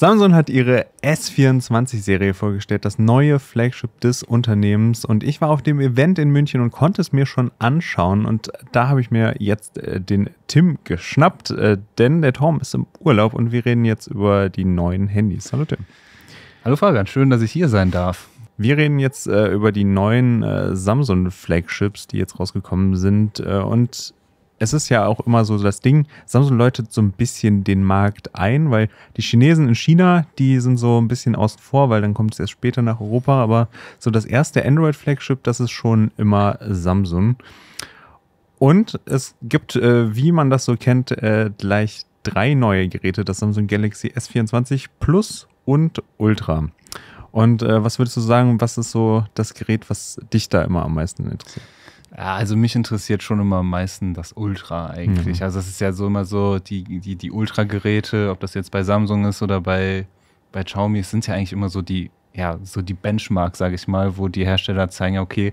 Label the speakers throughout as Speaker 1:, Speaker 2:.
Speaker 1: Samsung hat ihre S24-Serie vorgestellt, das neue Flagship des Unternehmens. Und ich war auf dem Event in München und konnte es mir schon anschauen. Und da habe ich mir jetzt äh, den Tim geschnappt, äh, denn der Tom ist im Urlaub und wir reden jetzt über die neuen Handys. Hallo Tim. Hallo Fabian, schön, dass ich hier sein darf. Wir reden jetzt äh, über die neuen äh, Samsung-Flagships, die jetzt rausgekommen sind. Äh, und es ist ja auch immer so das Ding, Samsung läutet so ein bisschen den Markt ein, weil die Chinesen in China, die sind so ein bisschen außen vor, weil dann kommt es erst später nach Europa, aber so das erste Android-Flagship, das ist schon immer Samsung. Und es gibt, äh, wie man das so kennt, äh, gleich drei neue Geräte, das Samsung Galaxy S24 Plus und Ultra. Und äh, was würdest du sagen, was ist so das Gerät, was dich da immer am meisten interessiert? Ja, also mich interessiert schon immer am meisten das Ultra
Speaker 2: eigentlich. Mhm. Also es ist ja so immer so, die, die, die Ultra-Geräte, ob das jetzt bei Samsung ist oder bei, bei Xiaomi, sind ja eigentlich immer so die, ja, so die Benchmark, sage ich mal, wo die Hersteller zeigen, okay,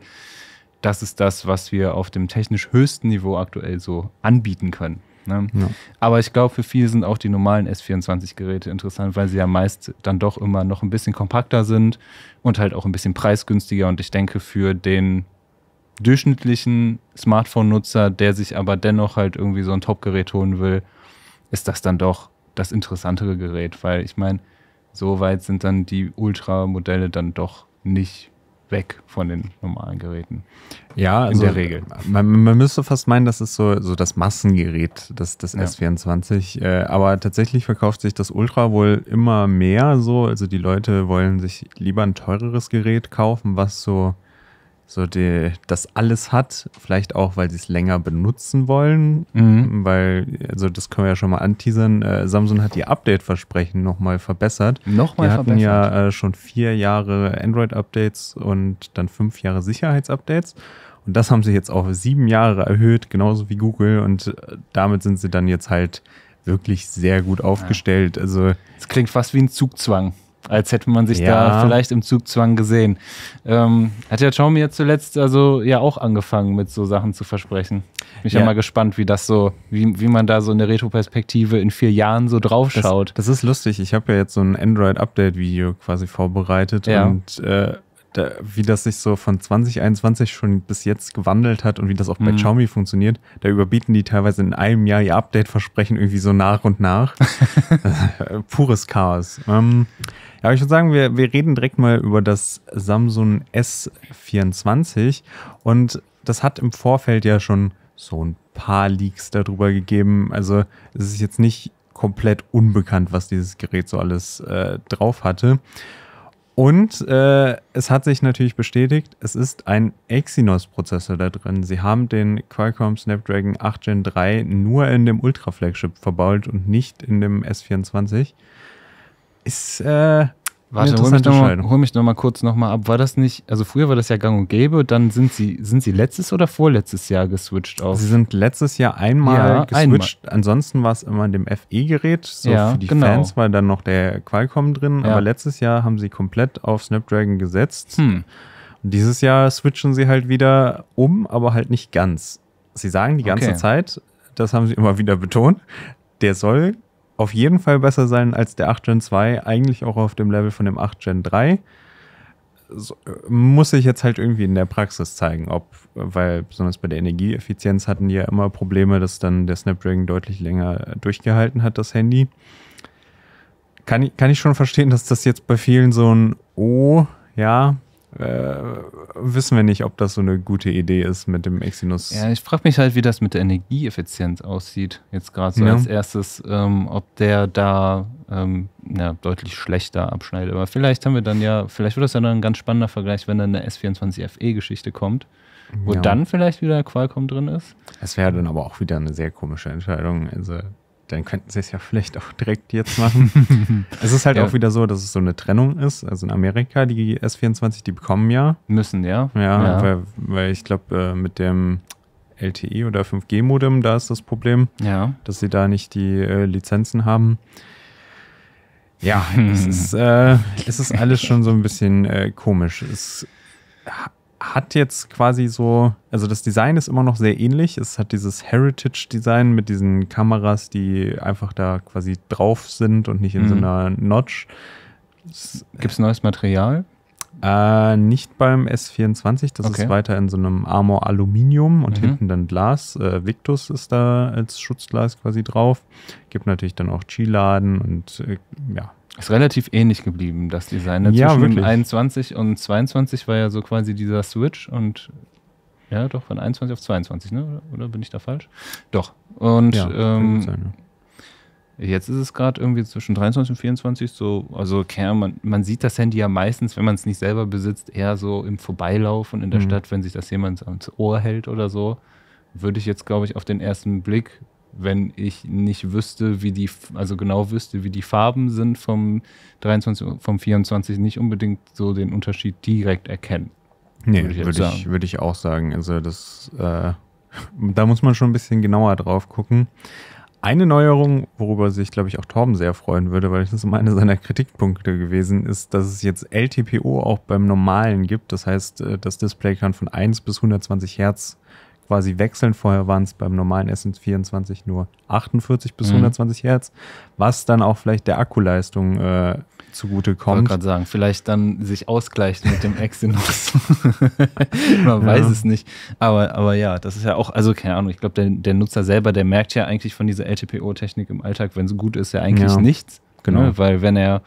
Speaker 2: das ist das, was wir auf dem technisch höchsten Niveau aktuell so anbieten können. Ne? Ja. Aber ich glaube, für viele sind auch die normalen S24-Geräte interessant, weil sie ja meist dann doch immer noch ein bisschen kompakter sind und halt auch ein bisschen preisgünstiger. Und ich denke, für den durchschnittlichen Smartphone-Nutzer, der sich aber dennoch halt irgendwie so ein Top-Gerät holen will, ist das dann doch das interessantere Gerät, weil ich meine, so weit sind dann die Ultra-Modelle dann doch nicht weg von den normalen Geräten. Ja, in also der Regel.
Speaker 1: Man, man, müsste fast meinen, das ist so, so das Massengerät, das, das ja. S24. Äh, aber tatsächlich verkauft sich das Ultra wohl immer mehr so. Also die Leute wollen sich lieber ein teureres Gerät kaufen, was so so die, das alles hat. Vielleicht auch, weil sie es länger benutzen wollen. Mhm. Weil, also das können wir ja schon mal anteasern. Äh, Samsung hat ihr Update-Versprechen nochmal verbessert. Nochmal verbessert. Die hatten ja äh, schon vier Jahre Android-Updates und dann fünf Jahre Sicherheits-Updates. Und das haben sie jetzt auf sieben Jahre erhöht, genauso wie Google. Und äh, damit sind sie dann jetzt halt wirklich sehr gut aufgestellt. Ja. Also das klingt
Speaker 2: fast wie ein Zugzwang als hätte man sich ja. da vielleicht im Zugzwang gesehen. Ähm, hat ja Xiaomi ja zuletzt also ja auch angefangen mit so Sachen zu versprechen. Bin ich ja. ja mal gespannt, wie das
Speaker 1: so, wie, wie man da so in der Retro-Perspektive in vier Jahren so drauf schaut. Das, das ist lustig. Ich habe ja jetzt so ein Android-Update-Video quasi vorbereitet ja. und äh, da, wie das sich so von 2021 schon bis jetzt gewandelt hat und wie das auch bei mhm. Xiaomi funktioniert, da überbieten die teilweise in einem Jahr ihr Update-Versprechen irgendwie so nach und nach. Äh, pures Chaos. Ähm, ja, aber ich würde sagen, wir, wir reden direkt mal über das Samsung S24 und das hat im Vorfeld ja schon so ein paar Leaks darüber gegeben. Also es ist jetzt nicht komplett unbekannt, was dieses Gerät so alles äh, drauf hatte. Und äh, es hat sich natürlich bestätigt, es ist ein Exynos-Prozessor da drin. Sie haben den Qualcomm Snapdragon 8 Gen 3 nur in dem Ultra-Flagship verbaut und nicht in dem S24. Ist äh, Warte, hol mich, nochmal, hol mich noch mal kurz nochmal ab. War das nicht, also früher war das ja gang und gäbe, dann sind sie, sind sie letztes oder vorletztes Jahr geswitcht auf? Sie sind letztes Jahr einmal ja, geswitcht. Einmal. Ansonsten war es immer in dem FE-Gerät. So ja, für die genau. Fans war dann noch der Qualcomm drin, ja. aber letztes Jahr haben sie komplett auf Snapdragon gesetzt. Hm. Dieses Jahr switchen sie halt wieder um, aber halt nicht ganz. Sie sagen die ganze okay. Zeit, das haben sie immer wieder betont, der soll auf jeden Fall besser sein als der 8 Gen 2, eigentlich auch auf dem Level von dem 8 Gen 3. So, muss ich jetzt halt irgendwie in der Praxis zeigen, ob, weil besonders bei der Energieeffizienz hatten die ja immer Probleme, dass dann der Snapdragon deutlich länger durchgehalten hat, das Handy. Kann ich, kann ich schon verstehen, dass das jetzt bei vielen so ein Oh, ja, äh, wissen wir nicht, ob das so eine gute Idee ist mit dem Exynos. Ja,
Speaker 2: ich frage mich halt, wie das mit der Energieeffizienz aussieht. Jetzt gerade so ja. als erstes, ähm, ob der da ähm, ja, deutlich schlechter abschneidet. Aber vielleicht haben wir dann ja, vielleicht wird das ja dann ein ganz spannender Vergleich, wenn dann eine S24 FE-Geschichte kommt. Wo ja. dann vielleicht wieder Qualcomm drin ist.
Speaker 1: Es wäre dann aber auch wieder eine sehr komische Entscheidung. Also dann könnten sie es ja vielleicht auch direkt jetzt machen. es ist halt ja. auch wieder so, dass es so eine Trennung ist. Also in Amerika, die S24, die bekommen ja. Müssen, ja. Ja, ja. Weil, weil, ich glaube, äh, mit dem LTE oder 5G-Modem, da ist das Problem, ja. dass sie da nicht die äh, Lizenzen haben. Ja, hm. es, ist, äh, es ist alles schon so ein bisschen äh, komisch. Es hat jetzt quasi so, also das Design ist immer noch sehr ähnlich. Es hat dieses Heritage-Design mit diesen Kameras, die einfach da quasi drauf sind und nicht in mhm. so einer Notch. Gibt es neues Material? Äh, nicht beim S24, das okay. ist weiter in so einem Armor Aluminium und mhm. hinten dann Glas. Äh, Victus ist da als Schutzglas quasi drauf. Gibt natürlich dann auch G-Laden und äh, ja, ist relativ ähnlich geblieben, das Design. Ne? Ja, Zwischen wirklich.
Speaker 2: 21 und 22 war ja so
Speaker 1: quasi dieser
Speaker 2: Switch und ja, doch, von 21 auf 22, ne? Oder bin ich da falsch? Doch. Und ja, ähm, sein, ja. jetzt ist es gerade irgendwie zwischen 23 und 24 so, also okay, man, man sieht das Handy ja meistens, wenn man es nicht selber besitzt, eher so im Vorbeilaufen in der mhm. Stadt, wenn sich das jemand ans Ohr hält oder so. Würde ich jetzt, glaube ich, auf den ersten Blick wenn ich nicht wüsste, wie die, also genau wüsste, wie die Farben sind vom 23, vom 24, nicht unbedingt so den Unterschied direkt erkennen. Nee, würde ich, würde ich,
Speaker 1: würd ich, auch sagen. Also das, äh, da muss man schon ein bisschen genauer drauf gucken. Eine Neuerung, worüber sich, glaube ich, auch Torben sehr freuen würde, weil das immer einer seiner Kritikpunkte gewesen ist, dass es jetzt LTPO auch beim Normalen gibt. Das heißt, äh, das Display kann von 1 bis 120 Hertz quasi wechseln. Vorher waren es beim normalen S24 nur 48 bis mhm. 120 Hertz, was dann auch vielleicht der Akkuleistung äh, zugute kommt. Ich wollte gerade sagen, vielleicht dann sich ausgleicht mit dem Exynos.
Speaker 2: Man ja. weiß es nicht. Aber, aber ja, das ist ja auch, also keine Ahnung, ich glaube, der, der Nutzer selber, der merkt ja eigentlich von dieser LTPO-Technik im Alltag, wenn es gut ist, ja eigentlich ja. nichts. Genau. Ne? Weil wenn er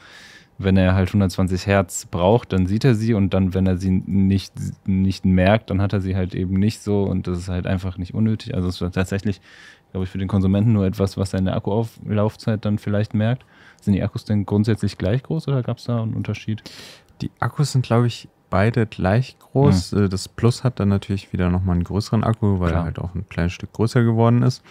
Speaker 2: wenn er halt 120 Hertz braucht, dann sieht er sie und dann, wenn er sie nicht, nicht merkt, dann hat er sie halt eben nicht so und das ist halt einfach nicht unnötig. Also es ist tatsächlich, glaube ich, für den Konsumenten nur etwas, was seine Akkulaufzeit dann vielleicht merkt. Sind die Akkus denn grundsätzlich
Speaker 1: gleich groß oder gab es da einen Unterschied? Die Akkus sind, glaube ich, beide gleich groß. Mhm. Das Plus hat dann natürlich wieder nochmal einen größeren Akku, weil Klar. er halt auch ein kleines Stück größer geworden ist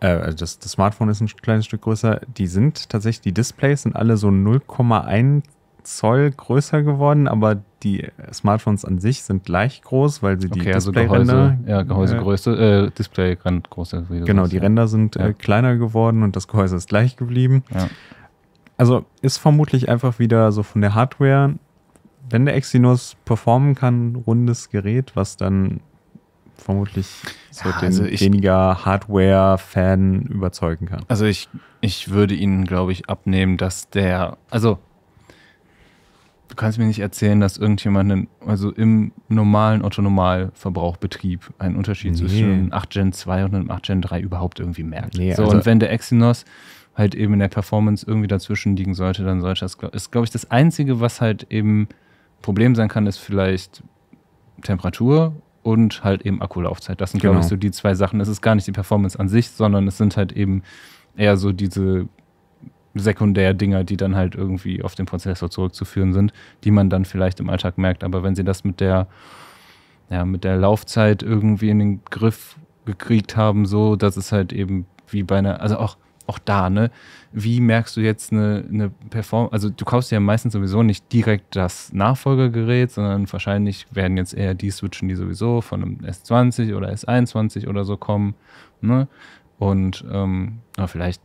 Speaker 1: äh, also das, das, Smartphone ist ein kleines Stück größer, die sind tatsächlich, die Displays sind alle so 0,1 Zoll größer geworden, aber die Smartphones an sich sind gleich groß, weil sie die okay, Display also Gehäuse, ja, Gehäusegröße,
Speaker 2: äh, Displaygrandgröße. Genau, die ja. Ränder sind äh, ja.
Speaker 1: kleiner geworden und das Gehäuse ist gleich geblieben. Ja. Also ist vermutlich einfach wieder so von der Hardware, wenn der Exynos performen kann, rundes Gerät, was dann vermutlich so ja, also den ich, weniger Hardware-Fan überzeugen kann. Also ich, ich würde ihnen, glaube ich, abnehmen, dass der,
Speaker 2: also du kannst mir nicht erzählen, dass irgendjemand, einen, also im normalen otto normal verbrauchbetrieb einen Unterschied nee. zwischen einem 8 Gen 2 und einem 8 Gen 3 überhaupt irgendwie merkt. Nee, so, also und wenn der Exynos halt eben in der Performance irgendwie dazwischen liegen sollte, dann sollte das, ist glaube ich, das Einzige, was halt eben Problem sein kann, ist vielleicht Temperatur und halt eben Akkulaufzeit. Das sind, genau. glaube ich, so die zwei Sachen. Es ist gar nicht die Performance an sich, sondern es sind halt eben eher so diese Sekundärdinger, die dann halt irgendwie auf den Prozessor zurückzuführen sind, die man dann vielleicht im Alltag merkt. Aber wenn sie das mit der, ja, mit der Laufzeit irgendwie in den Griff gekriegt haben, so, dass es halt eben wie bei einer, also auch auch da, ne? Wie merkst du jetzt eine, eine Performance? Also du kaufst ja meistens sowieso nicht direkt das Nachfolgergerät, sondern wahrscheinlich werden jetzt eher die switchen, die sowieso von einem S20 oder S21 oder so kommen, ne? Und ähm, vielleicht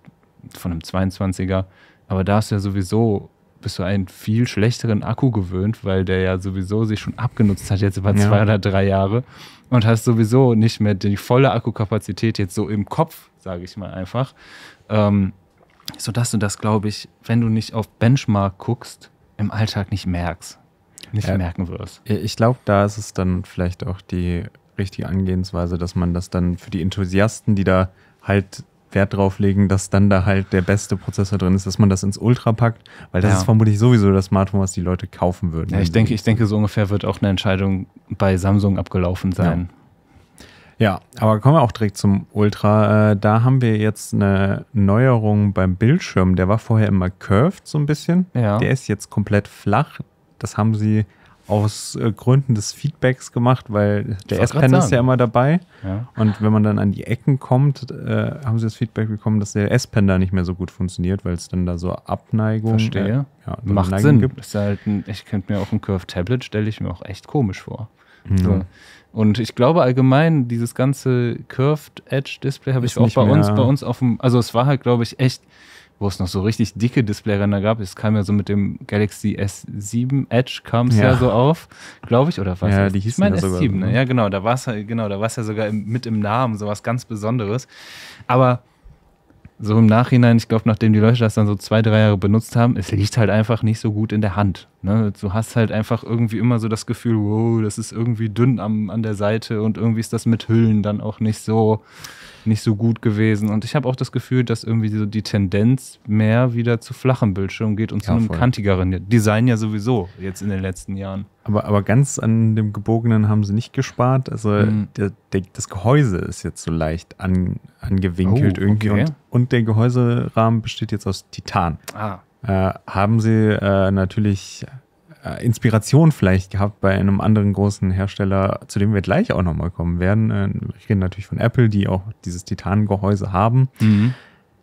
Speaker 2: von einem 22er. Aber da ist ja sowieso bist du einen viel schlechteren Akku gewöhnt, weil der ja sowieso sich schon abgenutzt hat, jetzt über ja. zwei oder drei Jahre. Und hast sowieso nicht mehr die volle Akkukapazität jetzt so im Kopf, sage ich mal einfach. Ähm, so das und das, glaube ich, wenn du nicht auf Benchmark guckst, im Alltag nicht merkst, nicht ja, merken
Speaker 1: wirst. Ich glaube, da ist es dann vielleicht auch die richtige Angehensweise, dass man das dann für die Enthusiasten, die da halt Wert drauf legen, dass dann da halt der beste Prozessor drin ist, dass man das ins Ultra packt, weil das ja. ist vermutlich sowieso das Smartphone, was die Leute kaufen würden. Ja, ich denke, ich denke, so ungefähr wird auch eine Entscheidung bei Samsung abgelaufen sein. Ja. Ja, aber kommen wir auch direkt zum Ultra. Äh, da haben wir jetzt eine Neuerung beim Bildschirm. Der war vorher immer curved so ein bisschen. Ja. Der ist jetzt komplett flach. Das haben sie aus äh, Gründen des Feedbacks gemacht, weil der S-Pen ist ja immer dabei. Ja. Und wenn man dann an die Ecken kommt, äh, haben sie das Feedback bekommen, dass der S-Pen da nicht mehr so gut funktioniert, weil es dann da so Abneigung Verstehe. Äh, ja, so Macht Sinn. Gibt.
Speaker 2: Ist halt ein, ich könnte mir auch ein Curved Tablet stelle ich mir auch echt komisch vor. Mhm. So, und ich glaube allgemein, dieses ganze Curved Edge Display habe ich auch bei mehr. uns, bei uns auf dem, also es war halt, glaube ich, echt, wo es noch so richtig dicke Displayränder gab. Es kam ja so mit dem Galaxy S7 Edge kam es ja. ja. so auf, glaube ich, oder was? Ja, die hieß ich meine ja S7, ne? ne? Genau, ja, genau, da war es genau, da war es ja sogar mit im Namen, so was ganz Besonderes. Aber so im Nachhinein, ich glaube, nachdem die Leute das dann so zwei, drei Jahre benutzt haben, es liegt halt einfach nicht so gut in der Hand. Ne? Du hast halt einfach irgendwie immer so das Gefühl, wow, das ist irgendwie dünn am, an der Seite und irgendwie ist das mit Hüllen dann auch nicht so, nicht so gut gewesen. Und ich habe auch das Gefühl, dass irgendwie so die Tendenz mehr wieder zu flachen Bildschirmen geht und ja, zu einem voll.
Speaker 1: kantigeren Design ja sowieso
Speaker 2: jetzt in den letzten Jahren.
Speaker 1: Aber, aber ganz an dem gebogenen haben sie nicht gespart. Also mhm. der, der, das Gehäuse ist jetzt so leicht an, angewinkelt oh, irgendwie. Okay. Und, und, der Gehäuserahmen besteht jetzt aus Titan. Ah. Äh, haben sie äh, natürlich äh, Inspiration vielleicht gehabt bei einem anderen großen Hersteller, zu dem wir gleich auch nochmal kommen werden. Äh, ich rede natürlich von Apple, die auch dieses Titangehäuse haben. Mhm.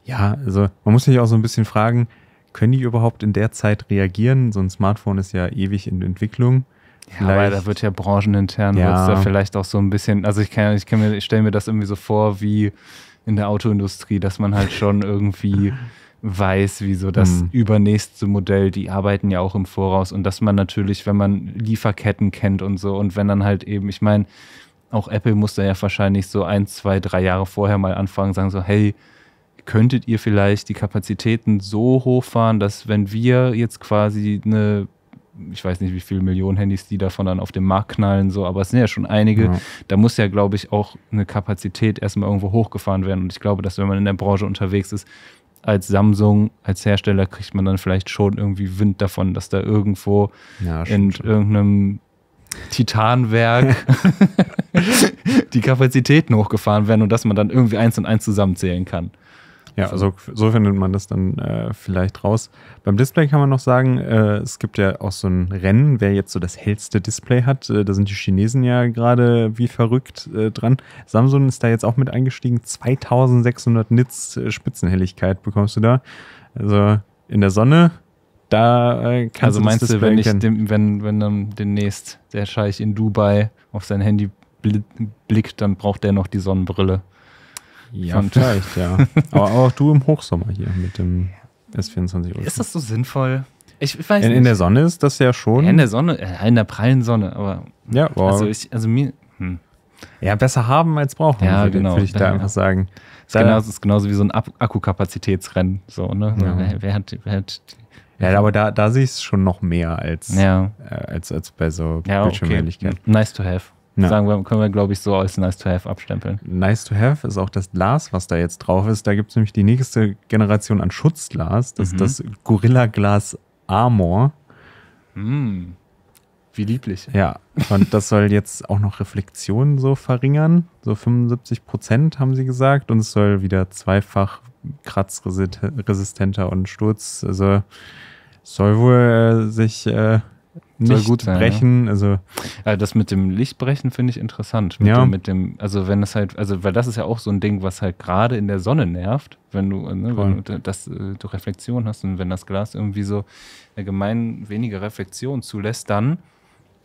Speaker 1: Ja, also man muss sich auch so ein bisschen fragen, können die überhaupt in der Zeit reagieren? So ein Smartphone ist ja ewig in Entwicklung. Ja, aber da wird ja branchenintern,
Speaker 2: ja. wird es da vielleicht auch so ein bisschen, also ich kann, ich kann mir, ich stelle mir das irgendwie so vor wie in der Autoindustrie, dass man halt schon irgendwie weiß, wie so das mhm. übernächste Modell, die arbeiten ja auch im Voraus und dass man natürlich, wenn man Lieferketten kennt und so und wenn dann halt eben, ich meine, auch Apple muss da ja wahrscheinlich so ein, zwei, drei Jahre vorher mal anfangen, sagen so, hey, könntet ihr vielleicht die Kapazitäten so hochfahren, dass wenn wir jetzt quasi eine ich weiß nicht, wie viele Millionen Handys die davon dann auf dem Markt knallen, so, aber es sind ja schon einige. Ja. Da muss ja, glaube ich, auch eine Kapazität erstmal irgendwo hochgefahren werden. Und ich glaube, dass wenn man in der Branche unterwegs ist, als Samsung, als Hersteller, kriegt man dann vielleicht schon irgendwie Wind davon, dass da irgendwo ja, in schon. irgendeinem Titanwerk
Speaker 1: die Kapazitäten hochgefahren werden und dass man dann irgendwie eins und eins zusammenzählen kann. Ja, also so findet man das dann äh, vielleicht raus. Beim Display kann man noch sagen, äh, es gibt ja auch so ein Rennen, wer jetzt so das hellste Display hat. Äh, da sind die Chinesen ja gerade wie verrückt äh, dran. Samsung ist da jetzt auch mit eingestiegen. 2600 Nits äh, Spitzenhelligkeit bekommst du da. Also in der Sonne, da äh, kannst also du meinst Also meinst du, wenn ich
Speaker 2: dem, wenn wenn dann demnächst der Scheich in Dubai auf sein Handy blickt, dann braucht der noch die Sonnenbrille. Ja, Fun vielleicht, ja. Aber auch
Speaker 1: du im Hochsommer hier mit dem S24 Ultra. Ist das so sinnvoll?
Speaker 2: Ich, weiß in, nicht. in der Sonne
Speaker 1: ist das ja schon. in der Sonne, äh, in der prallen Sonne, aber. Ja, wow. also, ich,
Speaker 2: also mir. Hm. Ja, besser
Speaker 1: haben als brauchen, ja, würde, genau, würde ich da ja. einfach sagen. Ist da, ist
Speaker 2: genauso wie so ein Akkukapazitätsrennen. So, ne? Ja. Wer, wer, hat, wer hat ja, aber
Speaker 1: da, da sehe ich es schon noch mehr als, ja. äh, als, als bei so ja, Bildschirmhelligkeit. Okay. Nice to have. Ja. Sagen wir, können wir, glaube ich, so als nice to have abstempeln. Nice to have ist auch das Glas, was da jetzt drauf ist. Da gibt es nämlich die nächste Generation an Schutzglas. Das mhm. ist das Gorilla Glas Armor. Mm. Wie lieblich. Ja, und das soll jetzt auch noch Reflexionen so verringern. So 75 Prozent haben sie gesagt. Und es soll wieder zweifach kratzresistenter und Sturz. Also soll wohl äh, sich äh, soll nicht gut sein, brechen. Ja. Also ja, äh, das mit dem
Speaker 2: Lichtbrechen finde ich interessant. Mit ja. Dem, mit dem, also wenn es halt, also weil das ist ja auch so ein Ding, was halt gerade in der Sonne nervt, wenn du, ne, wenn du das, äh, du Reflexion hast und wenn das Glas irgendwie so allgemein weniger Reflexion zulässt, dann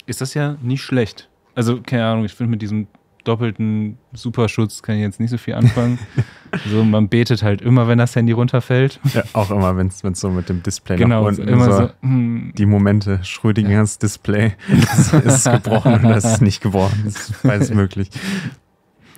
Speaker 2: ist das ja nicht schlecht. Also keine Ahnung, ich finde mit diesem doppelten Superschutz kann ich jetzt nicht so viel anfangen.
Speaker 1: so, man betet halt immer, wenn das Handy runterfällt. Ja, auch immer, wenn es so mit dem Display genau, nach unten immer so, so hm. die Momente, Schrödingers ja. Display ist, ist gebrochen oder ist nicht gebrochen. Das ist beides möglich.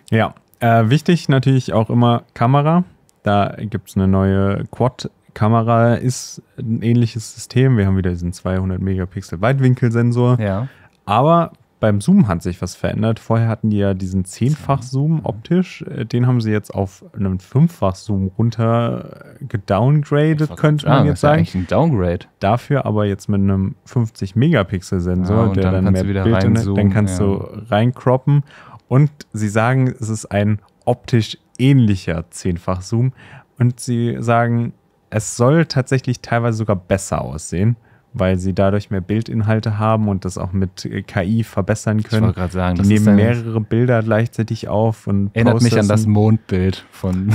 Speaker 1: Ja, äh, wichtig natürlich auch immer Kamera. Da gibt es eine neue Quad Kamera ist ein ähnliches System. Wir haben wieder diesen 200 Megapixel Weitwinkelsensor. Ja. Aber beim Zoom hat sich was verändert. Vorher hatten die ja diesen zehnfach Zoom optisch. Äh, den haben sie jetzt auf einen fünffach Zoom runter äh, gedowngradet, könnte man jetzt sagen. Ja eigentlich ein Downgrade. Dafür aber jetzt mit einem 50 Megapixel Sensor, ja, der dann, dann mehr Bild reinzoomen, dann kannst ja. du reinkroppen. Und sie sagen, es ist ein optisch ähnlicher zehnfach Zoom. Und sie sagen, es soll tatsächlich teilweise sogar besser aussehen weil sie dadurch mehr Bildinhalte haben und das auch mit äh, KI verbessern können. Ich wollte gerade sagen, die das nehmen mehrere Bilder gleichzeitig auf und erinnert posten. mich an das Mondbild von.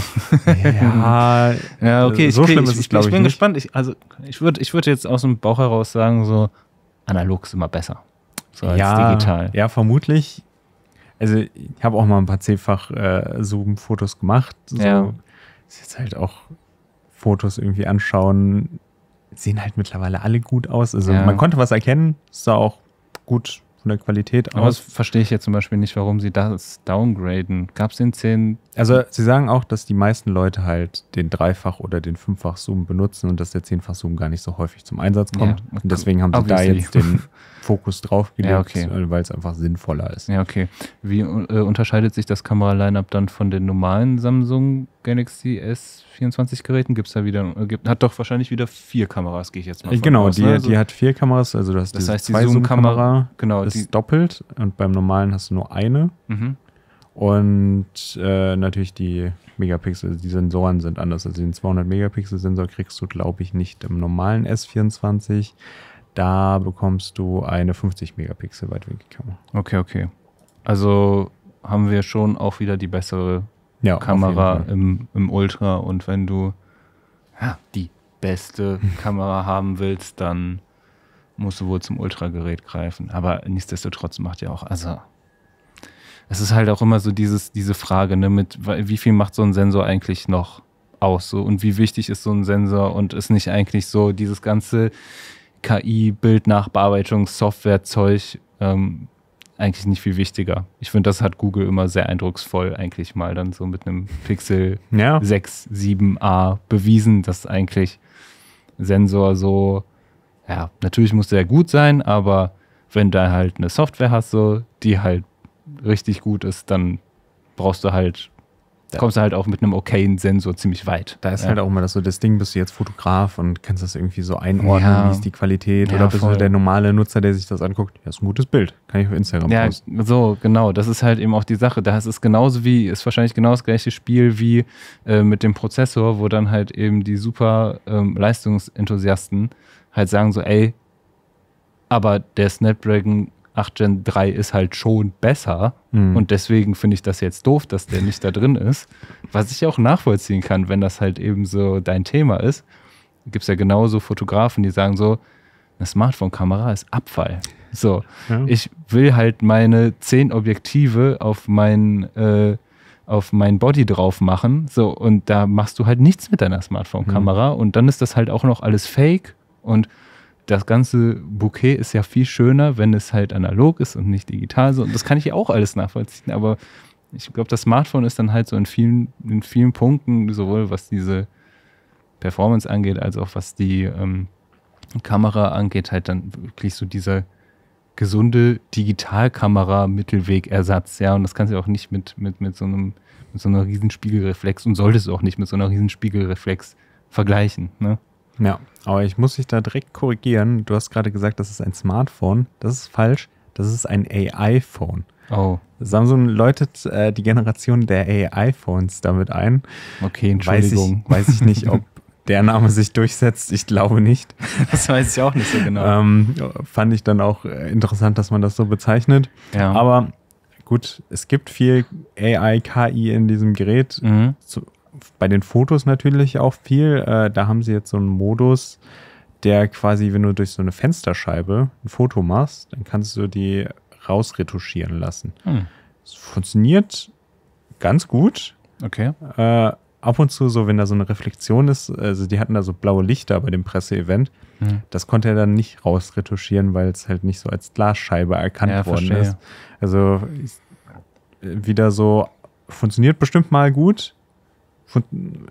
Speaker 1: ja, ja, okay, so ich, schlimm ist ich, es, glaube ich. bin nicht.
Speaker 2: gespannt. Ich, also ich würde, ich würde jetzt aus dem Bauch heraus sagen, so
Speaker 1: analog ist immer besser, so als ja, digital. Ja, vermutlich. Also ich habe auch mal ein paar Zehnfach äh, Zoom-Fotos gemacht. So. Ja. Ist jetzt halt auch Fotos irgendwie anschauen sehen halt mittlerweile alle gut aus. Also ja. man konnte was erkennen, sah auch gut von der Qualität aus. Aber das verstehe ich jetzt zum Beispiel nicht, warum sie das downgraden. Gab es den 10? Also sie sagen auch, dass die meisten Leute halt den Dreifach- oder den Fünffach-Zoom benutzen und dass der Zehnfach-Zoom gar nicht so häufig zum Einsatz kommt. Ja, und deswegen haben sie obviously. da jetzt den Fokus drauf gelegt, ja, okay. Äh, weil es einfach sinnvoller
Speaker 2: ist. Ja, okay. Wie äh, unterscheidet sich das kamera line up dann von den normalen Samsung Galaxy S24 Geräten? Gibt es da wieder, äh, gibt, hat doch wahrscheinlich wieder vier Kameras, gehe ich jetzt mal äh, Genau, aus, die, ne? also, die hat vier
Speaker 1: Kameras, also du hast das heißt, die zwei Zoom-Kamera, genau, ist die doppelt und beim normalen hast du nur eine. Mhm. Und äh, natürlich die Megapixel, die Sensoren sind anders. Also den 200 Megapixel Sensor kriegst du, glaube ich, nicht im normalen S24. Da bekommst du eine 50 Megapixel Weitwinkelkamera. Okay, okay.
Speaker 2: Also haben wir schon auch wieder die bessere ja, Kamera im, im Ultra und wenn du ja, die beste Kamera haben willst, dann musst du wohl zum Ultragerät greifen. Aber nichtsdestotrotz macht ja auch, also es ist halt auch immer so dieses, diese Frage, ne, mit wie viel macht so ein Sensor eigentlich noch aus so und wie wichtig ist so ein Sensor und ist nicht eigentlich so dieses ganze KI-Bildnachbearbeitungssoftware-Zeug ähm, eigentlich nicht viel wichtiger. Ich finde, das hat Google immer sehr eindrucksvoll eigentlich mal dann so mit einem Pixel ja. 6, 7a bewiesen, dass eigentlich Sensor so, ja, natürlich muss der gut sein, aber wenn du halt eine Software hast, so, die halt
Speaker 1: richtig gut ist, dann brauchst du halt da kommst du halt auch mit einem okayen Sensor ziemlich weit. Da ist ja. halt auch immer das so das Ding, bist du jetzt Fotograf und kannst das irgendwie so einordnen, ja. wie ist die Qualität ja, oder bist voll. du der normale Nutzer, der sich das anguckt, ja, ist ein gutes Bild, kann ich auf Instagram ja, posten.
Speaker 2: So, genau, das ist halt eben auch die Sache. Da ist es genauso wie, ist wahrscheinlich genau das gleiche Spiel wie äh, mit dem Prozessor, wo dann halt eben die super ähm, Leistungsenthusiasten halt sagen so, ey, aber der Snapdragon 8 Gen 3 ist halt schon besser. Mhm. Und deswegen finde ich das jetzt doof, dass der nicht da drin ist. Was ich auch nachvollziehen kann, wenn das halt eben so dein Thema ist. Gibt es ja genauso Fotografen, die sagen so, eine Smartphone-Kamera ist Abfall. So, ja. ich will halt meine zehn Objektive auf mein, äh, auf mein Body drauf machen. So, und da machst du halt nichts mit deiner Smartphone-Kamera. Mhm. Und dann ist das halt auch noch alles fake. Und das ganze Bouquet ist ja viel schöner, wenn es halt analog ist und nicht digital so. Und das kann ich ja auch alles nachvollziehen, aber ich glaube, das Smartphone ist dann halt so in vielen, in vielen Punkten, sowohl was diese Performance angeht, als auch was die ähm, Kamera angeht, halt dann wirklich so dieser gesunde Digitalkamera-Mittelwegersatz, ja. Und das kannst du auch nicht mit, mit, mit so einem, mit so einer riesen Spiegelreflex und solltest du
Speaker 1: auch nicht mit so einer riesen Spiegelreflex vergleichen, ne? Ja, aber ich muss dich da direkt korrigieren. Du hast gerade gesagt, das ist ein Smartphone. Das ist falsch. Das ist ein AI-Phone. Oh. Samsung läutet äh, die Generation der AI-Phones damit ein. Okay, Entschuldigung. Weiß ich, weiß ich nicht, ob der Name sich durchsetzt. Ich glaube nicht. Das weiß ich auch nicht so genau. ähm, fand ich dann auch äh, interessant, dass man das so bezeichnet. Ja. Aber gut, es gibt viel AI, KI in diesem Gerät. Mhm bei den Fotos natürlich auch viel. Äh, da haben sie jetzt so einen Modus, der quasi, wenn du durch so eine Fensterscheibe ein Foto machst, dann kannst du die rausretuschieren lassen. Hm. funktioniert ganz gut. Okay. Äh, ab und zu so, wenn da so eine Reflexion ist, also die hatten da so blaue Lichter bei dem Presseevent, hm. das konnte er dann nicht rausretuschieren, weil es halt nicht so als Glasscheibe erkannt ja, worden verstehe. ist. Also äh, wieder so, funktioniert bestimmt mal gut,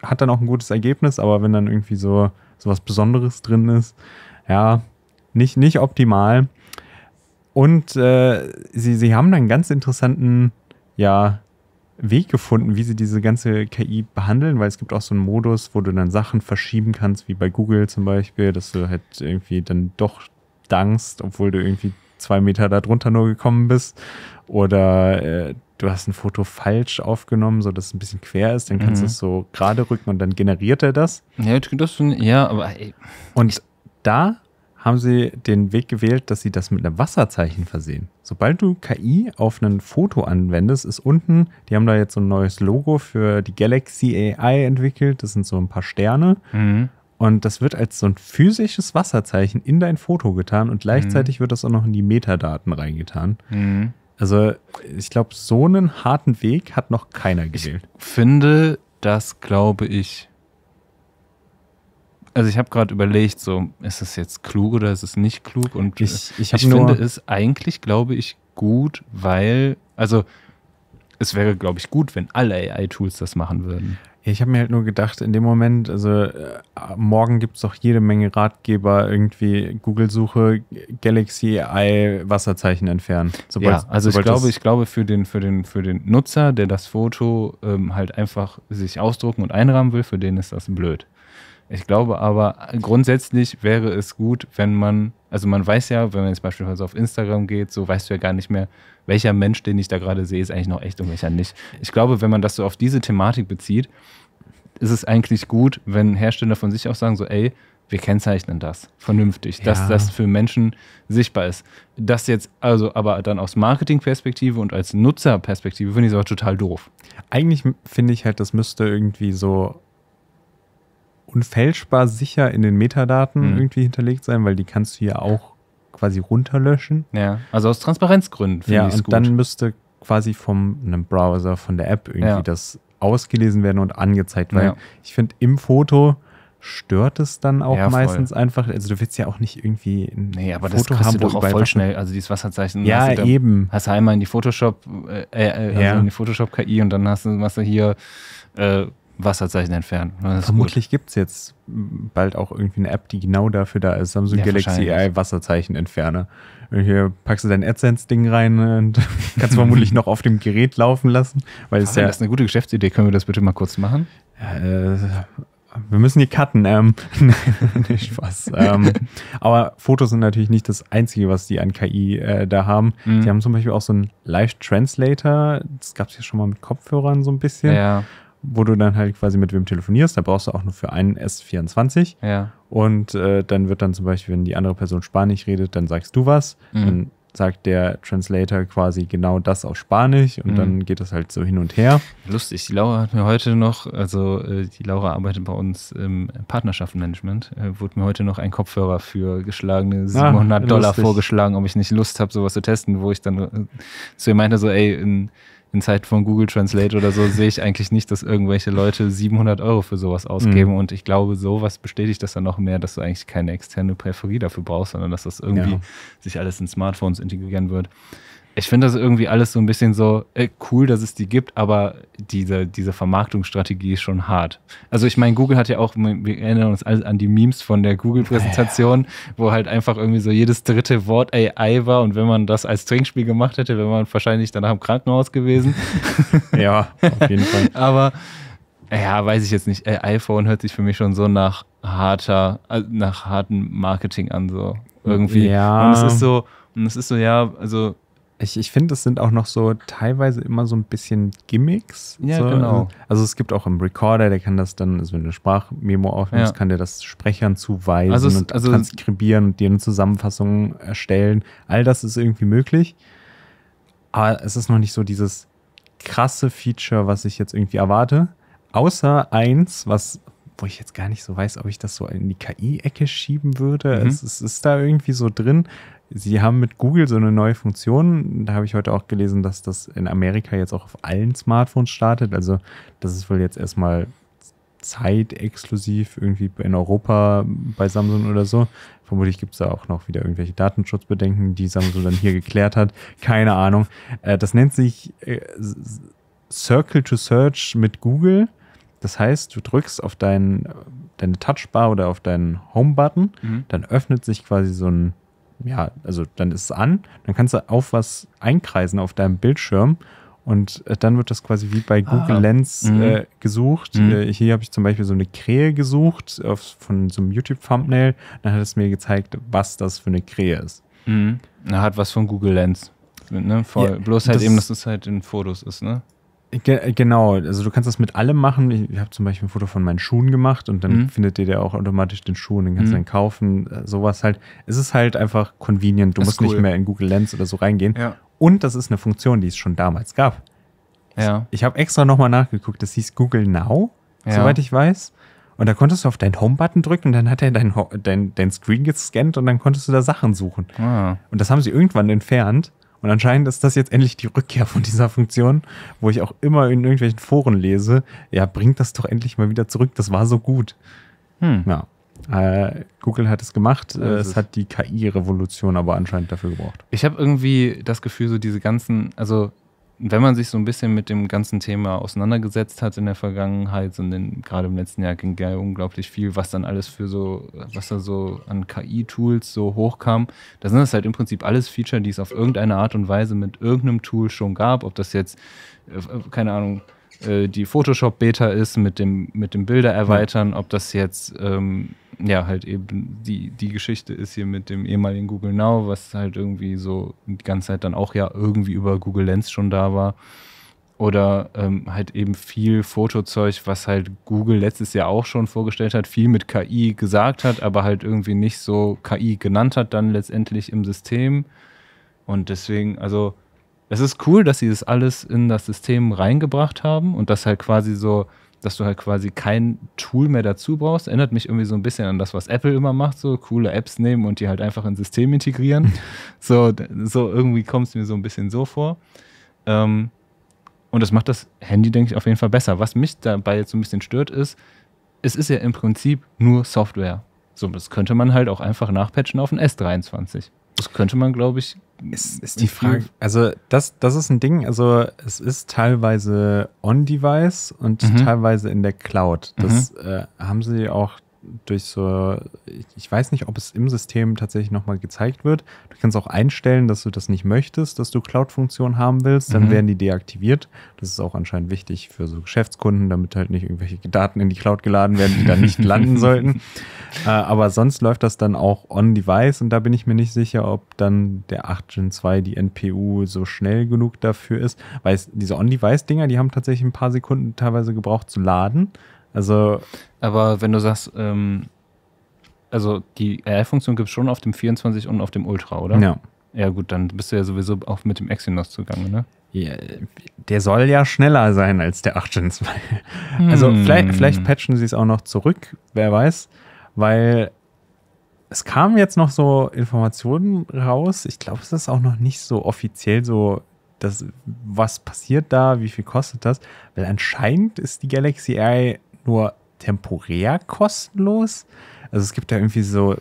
Speaker 1: hat dann auch ein gutes Ergebnis, aber wenn dann irgendwie so, so was Besonderes drin ist, ja, nicht, nicht optimal. Und äh, sie, sie haben dann einen ganz interessanten ja, Weg gefunden, wie sie diese ganze KI behandeln, weil es gibt auch so einen Modus, wo du dann Sachen verschieben kannst, wie bei Google zum Beispiel, dass du halt irgendwie dann doch dankst, obwohl du irgendwie zwei Meter darunter nur gekommen bist. Oder äh, du hast ein Foto falsch aufgenommen, sodass es ein bisschen quer ist, dann kannst mhm. du es so gerade rücken und dann generiert er das. Ja, das ja aber. Ey, und da haben sie den Weg gewählt, dass sie das mit einem Wasserzeichen versehen. Sobald du KI auf ein Foto anwendest, ist unten, die haben da jetzt so ein neues Logo für die Galaxy AI entwickelt, das sind so ein paar Sterne. Mhm. Und das wird als so ein physisches Wasserzeichen in dein Foto getan und gleichzeitig mhm. wird das auch noch in die Metadaten reingetan. Mhm. Also ich glaube, so einen harten Weg hat noch keiner gewählt. Ich finde, das
Speaker 2: glaube ich. Also ich habe gerade überlegt, so ist es jetzt klug oder ist es nicht klug? Und äh, ich, ich, ich finde es eigentlich, glaube ich, gut, weil
Speaker 1: also es wäre, glaube ich, gut, wenn alle AI-Tools das machen würden. Ich habe mir halt nur gedacht, in dem Moment, also äh, morgen gibt es doch jede Menge Ratgeber, irgendwie Google-Suche, Galaxy AI, Wasserzeichen entfernen. Sobald, ja, also ich glaube, ich
Speaker 2: glaube für den, für, den, für den Nutzer, der das Foto ähm, halt einfach sich ausdrucken und einrahmen will, für den ist das blöd. Ich glaube aber, grundsätzlich wäre es gut, wenn man, also man weiß ja, wenn man jetzt beispielsweise auf Instagram geht, so weißt du ja gar nicht mehr, welcher Mensch, den ich da gerade sehe, ist eigentlich noch echt und welcher nicht. Ich glaube, wenn man das so auf diese Thematik bezieht, ist es eigentlich gut, wenn Hersteller von sich aus sagen, so, ey, wir kennzeichnen das vernünftig, ja. dass das für Menschen sichtbar ist. Das jetzt also aber dann aus Marketingperspektive
Speaker 1: und als Nutzerperspektive finde ich es aber total doof. Eigentlich finde ich halt, das müsste irgendwie so unfälschbar sicher in den Metadaten mhm. irgendwie hinterlegt sein, weil die kannst du ja auch quasi runterlöschen. Ja, also aus Transparenzgründen finde ja, ich es gut. Dann müsste quasi vom einem Browser, von der App irgendwie ja. das ausgelesen werden und angezeigt, weil ja. ich finde im Foto stört es dann auch ja, meistens einfach. Also du willst ja auch nicht
Speaker 2: irgendwie ein Nee, aber Foto das kriegst du doch auch voll schnell. Also dieses Wasserzeichen. Ja, hast eben. Hast du einmal in die Photoshop, äh, äh, also in die Photoshop-KI und dann hast du, machst du hier äh, Wasserzeichen
Speaker 1: entfernen. Vermutlich gibt es jetzt bald auch irgendwie eine App, die genau dafür da ist. Samsung ja, Galaxy AI Wasserzeichen entferner. Hier packst du dein AdSense-Ding rein und kannst vermutlich noch auf dem Gerät laufen lassen. Weil es ja, das ist eine gute Geschäftsidee. Können wir das bitte mal kurz machen? äh, wir müssen hier cutten. Ähm, nicht Spaß. Ähm, aber Fotos sind natürlich nicht das Einzige, was die an KI äh, da haben. Mhm. Die haben zum Beispiel auch so einen Live-Translator. Das gab es ja schon mal mit Kopfhörern so ein bisschen. Ja wo du dann halt quasi mit wem telefonierst. Da brauchst du auch nur für einen S24. Ja. Und äh, dann wird dann zum Beispiel, wenn die andere Person Spanisch redet, dann sagst du was. Mhm. Dann sagt der Translator quasi genau das auf Spanisch und mhm. dann geht das halt so hin und her.
Speaker 2: Lustig, die Laura hat mir heute noch, also äh, die Laura arbeitet bei uns im Partnerschaftenmanagement, äh, wurde mir heute noch ein Kopfhörer für geschlagene 700 ah, Dollar vorgeschlagen, ob ich nicht Lust habe, sowas zu testen, wo ich dann äh, zu ihr meinte so, ey, in in Zeiten von Google Translate oder so sehe ich eigentlich nicht, dass irgendwelche Leute 700 Euro für sowas ausgeben. Mhm. Und ich glaube, sowas bestätigt das dann noch mehr, dass du eigentlich keine externe Peripherie dafür brauchst, sondern dass das irgendwie ja. sich alles in Smartphones integrieren wird ich finde das irgendwie alles so ein bisschen so äh, cool, dass es die gibt, aber diese, diese Vermarktungsstrategie ist schon hart. Also ich meine, Google hat ja auch, wir erinnern uns alle an die Memes von der Google-Präsentation, ja. wo halt einfach irgendwie so jedes dritte Wort AI war und wenn man das als Trinkspiel gemacht hätte, wäre man wahrscheinlich danach im Krankenhaus gewesen. ja, auf jeden Fall. aber ja, weiß ich jetzt nicht. Äh, iPhone hört sich für mich schon so nach harter, äh, nach hartem Marketing an, so irgendwie. Ja. Und es ist
Speaker 1: so, und es ist so, ja, also ich, ich finde, es sind auch noch so teilweise immer so ein bisschen Gimmicks. Ja, so. genau. Also, also es gibt auch im Recorder, der kann das dann, also wenn du eine Sprachmemo aufnimmst, ja. kann der das Sprechern zuweisen also es, und also transkribieren und dir eine Zusammenfassung erstellen. All das ist irgendwie möglich. Aber es ist noch nicht so dieses krasse Feature, was ich jetzt irgendwie erwarte. Außer eins, was wo ich jetzt gar nicht so weiß, ob ich das so in die KI-Ecke schieben würde. Mhm. Es, es, ist da irgendwie so drin, Sie haben mit Google so eine neue Funktion. Da habe ich heute auch gelesen, dass das in Amerika jetzt auch auf allen Smartphones startet. Also das ist wohl jetzt erstmal zeitexklusiv irgendwie in Europa bei Samsung oder so. Vermutlich gibt es da auch noch wieder irgendwelche Datenschutzbedenken, die Samsung dann hier geklärt hat. Keine Ahnung. Äh, das nennt sich äh, Circle to Search mit Google. Das heißt, du drückst auf dein, deine Touchbar oder auf deinen Home-Button, mhm. dann öffnet sich quasi so ein ja, also dann ist es an, dann kannst du auf was einkreisen auf deinem Bildschirm und äh, dann wird das quasi wie bei Google ah, Lens mhm. äh, gesucht. Mhm. Äh, hier habe ich zum Beispiel so eine Krähe gesucht auf, von so einem YouTube-Thumbnail. Dann hat es mir gezeigt, was das für eine Krähe ist. Mhm. Na, hat was von Google Lens. Ne? Voll. Ja, Bloß halt eben, dass
Speaker 2: es halt in Fotos ist, ne?
Speaker 1: Ge genau, also du kannst das mit allem machen. Ich, ich habe zum Beispiel ein Foto von meinen Schuhen gemacht und dann mhm. findet dir der auch automatisch den Schuh und den kannst du mhm. dann kaufen. Äh, sowas halt. Es ist halt einfach convenient. Du musst cool. nicht mehr in Google Lens oder so reingehen. Ja. Und das ist eine Funktion, die es schon damals gab. Ja. Ich, ich habe extra nochmal nachgeguckt. Das hieß Google Now, ja. soweit ich weiß. Und da konntest du auf deinen Home-Button drücken und dann hat er dein, dein, dein Screen gescannt und dann konntest du da Sachen suchen. Ah. Und das haben sie irgendwann entfernt. Und anscheinend ist das jetzt endlich die Rückkehr von dieser Funktion, wo ich auch immer in irgendwelchen Foren lese, ja, bringt das doch endlich mal wieder zurück, das war so gut. Hm. Ja. Äh, Google hat es gemacht, äh, es hat die KI-Revolution aber anscheinend dafür gebraucht.
Speaker 2: Ich habe irgendwie das Gefühl, so diese ganzen, also wenn man sich so ein bisschen mit dem ganzen Thema auseinandergesetzt hat in der Vergangenheit und in, gerade im letzten Jahr ging ja unglaublich viel, was dann alles für so, was da so an KI-Tools so hochkam, da sind das halt im Prinzip alles Feature, die es auf irgendeine Art und Weise mit irgendeinem Tool schon gab, ob das jetzt, äh, keine Ahnung, äh, die Photoshop-Beta ist mit dem, mit dem Bilder erweitern, ja. ob das jetzt ähm, ja halt eben die, die Geschichte ist hier mit dem ehemaligen Google Now, was halt irgendwie so die ganze Zeit dann auch ja irgendwie über Google Lens schon da war. Oder ähm, halt eben viel Fotozeug, was halt Google letztes Jahr auch schon vorgestellt hat, viel mit KI gesagt hat, aber halt irgendwie nicht so KI genannt hat, dann letztendlich im System. Und deswegen, also es ist cool, dass sie das alles in das System reingebracht haben und das halt quasi so, dass du halt quasi kein Tool mehr dazu brauchst. Erinnert mich irgendwie so ein bisschen an das, was Apple immer macht, so coole Apps nehmen und die halt einfach ins System integrieren. so, so irgendwie kommt es mir so ein bisschen so vor. Ähm, und das macht das Handy, denke ich, auf jeden Fall besser. Was mich dabei jetzt so ein bisschen stört, ist, es ist ja im Prinzip nur Software. So, das könnte man halt auch einfach nachpatchen auf ein
Speaker 1: S23. Das könnte man, glaube ich. Ist, ist die Frage. Also, das, das ist ein Ding. Also, es ist teilweise on-device und mhm. teilweise in der Cloud. Das mhm. äh, haben sie auch durch so, ich weiß nicht, ob es im System tatsächlich nochmal gezeigt wird. Du kannst auch einstellen, dass du das nicht möchtest, dass du Cloud-Funktionen haben willst, dann mhm. werden die deaktiviert. Das ist auch anscheinend wichtig für so Geschäftskunden, damit halt nicht irgendwelche Daten in die Cloud geladen werden, die dann nicht landen sollten. Äh, aber sonst läuft das dann auch on-device und da bin ich mir nicht sicher, ob dann der 8 Gen 2, die NPU, so schnell genug dafür ist, weil es, diese on-device-Dinger, die haben tatsächlich ein paar Sekunden teilweise gebraucht zu laden. Also. Aber wenn du sagst, ähm, also die rf funktion gibt es schon auf dem
Speaker 2: 24 und auf dem Ultra, oder? Ja. Ja, gut, dann bist du ja sowieso auch mit dem Exynos zugange, ne? Ja,
Speaker 1: der soll ja schneller sein als der 8 Gen 2. Hm. Also vielleicht, vielleicht patchen sie es auch noch zurück, wer weiß. Weil es kamen jetzt noch so Informationen raus. Ich glaube, es ist auch noch nicht so offiziell so, dass, was passiert da, wie viel kostet das. Weil anscheinend ist die Galaxy Eye nur temporär kostenlos. Also es gibt da irgendwie so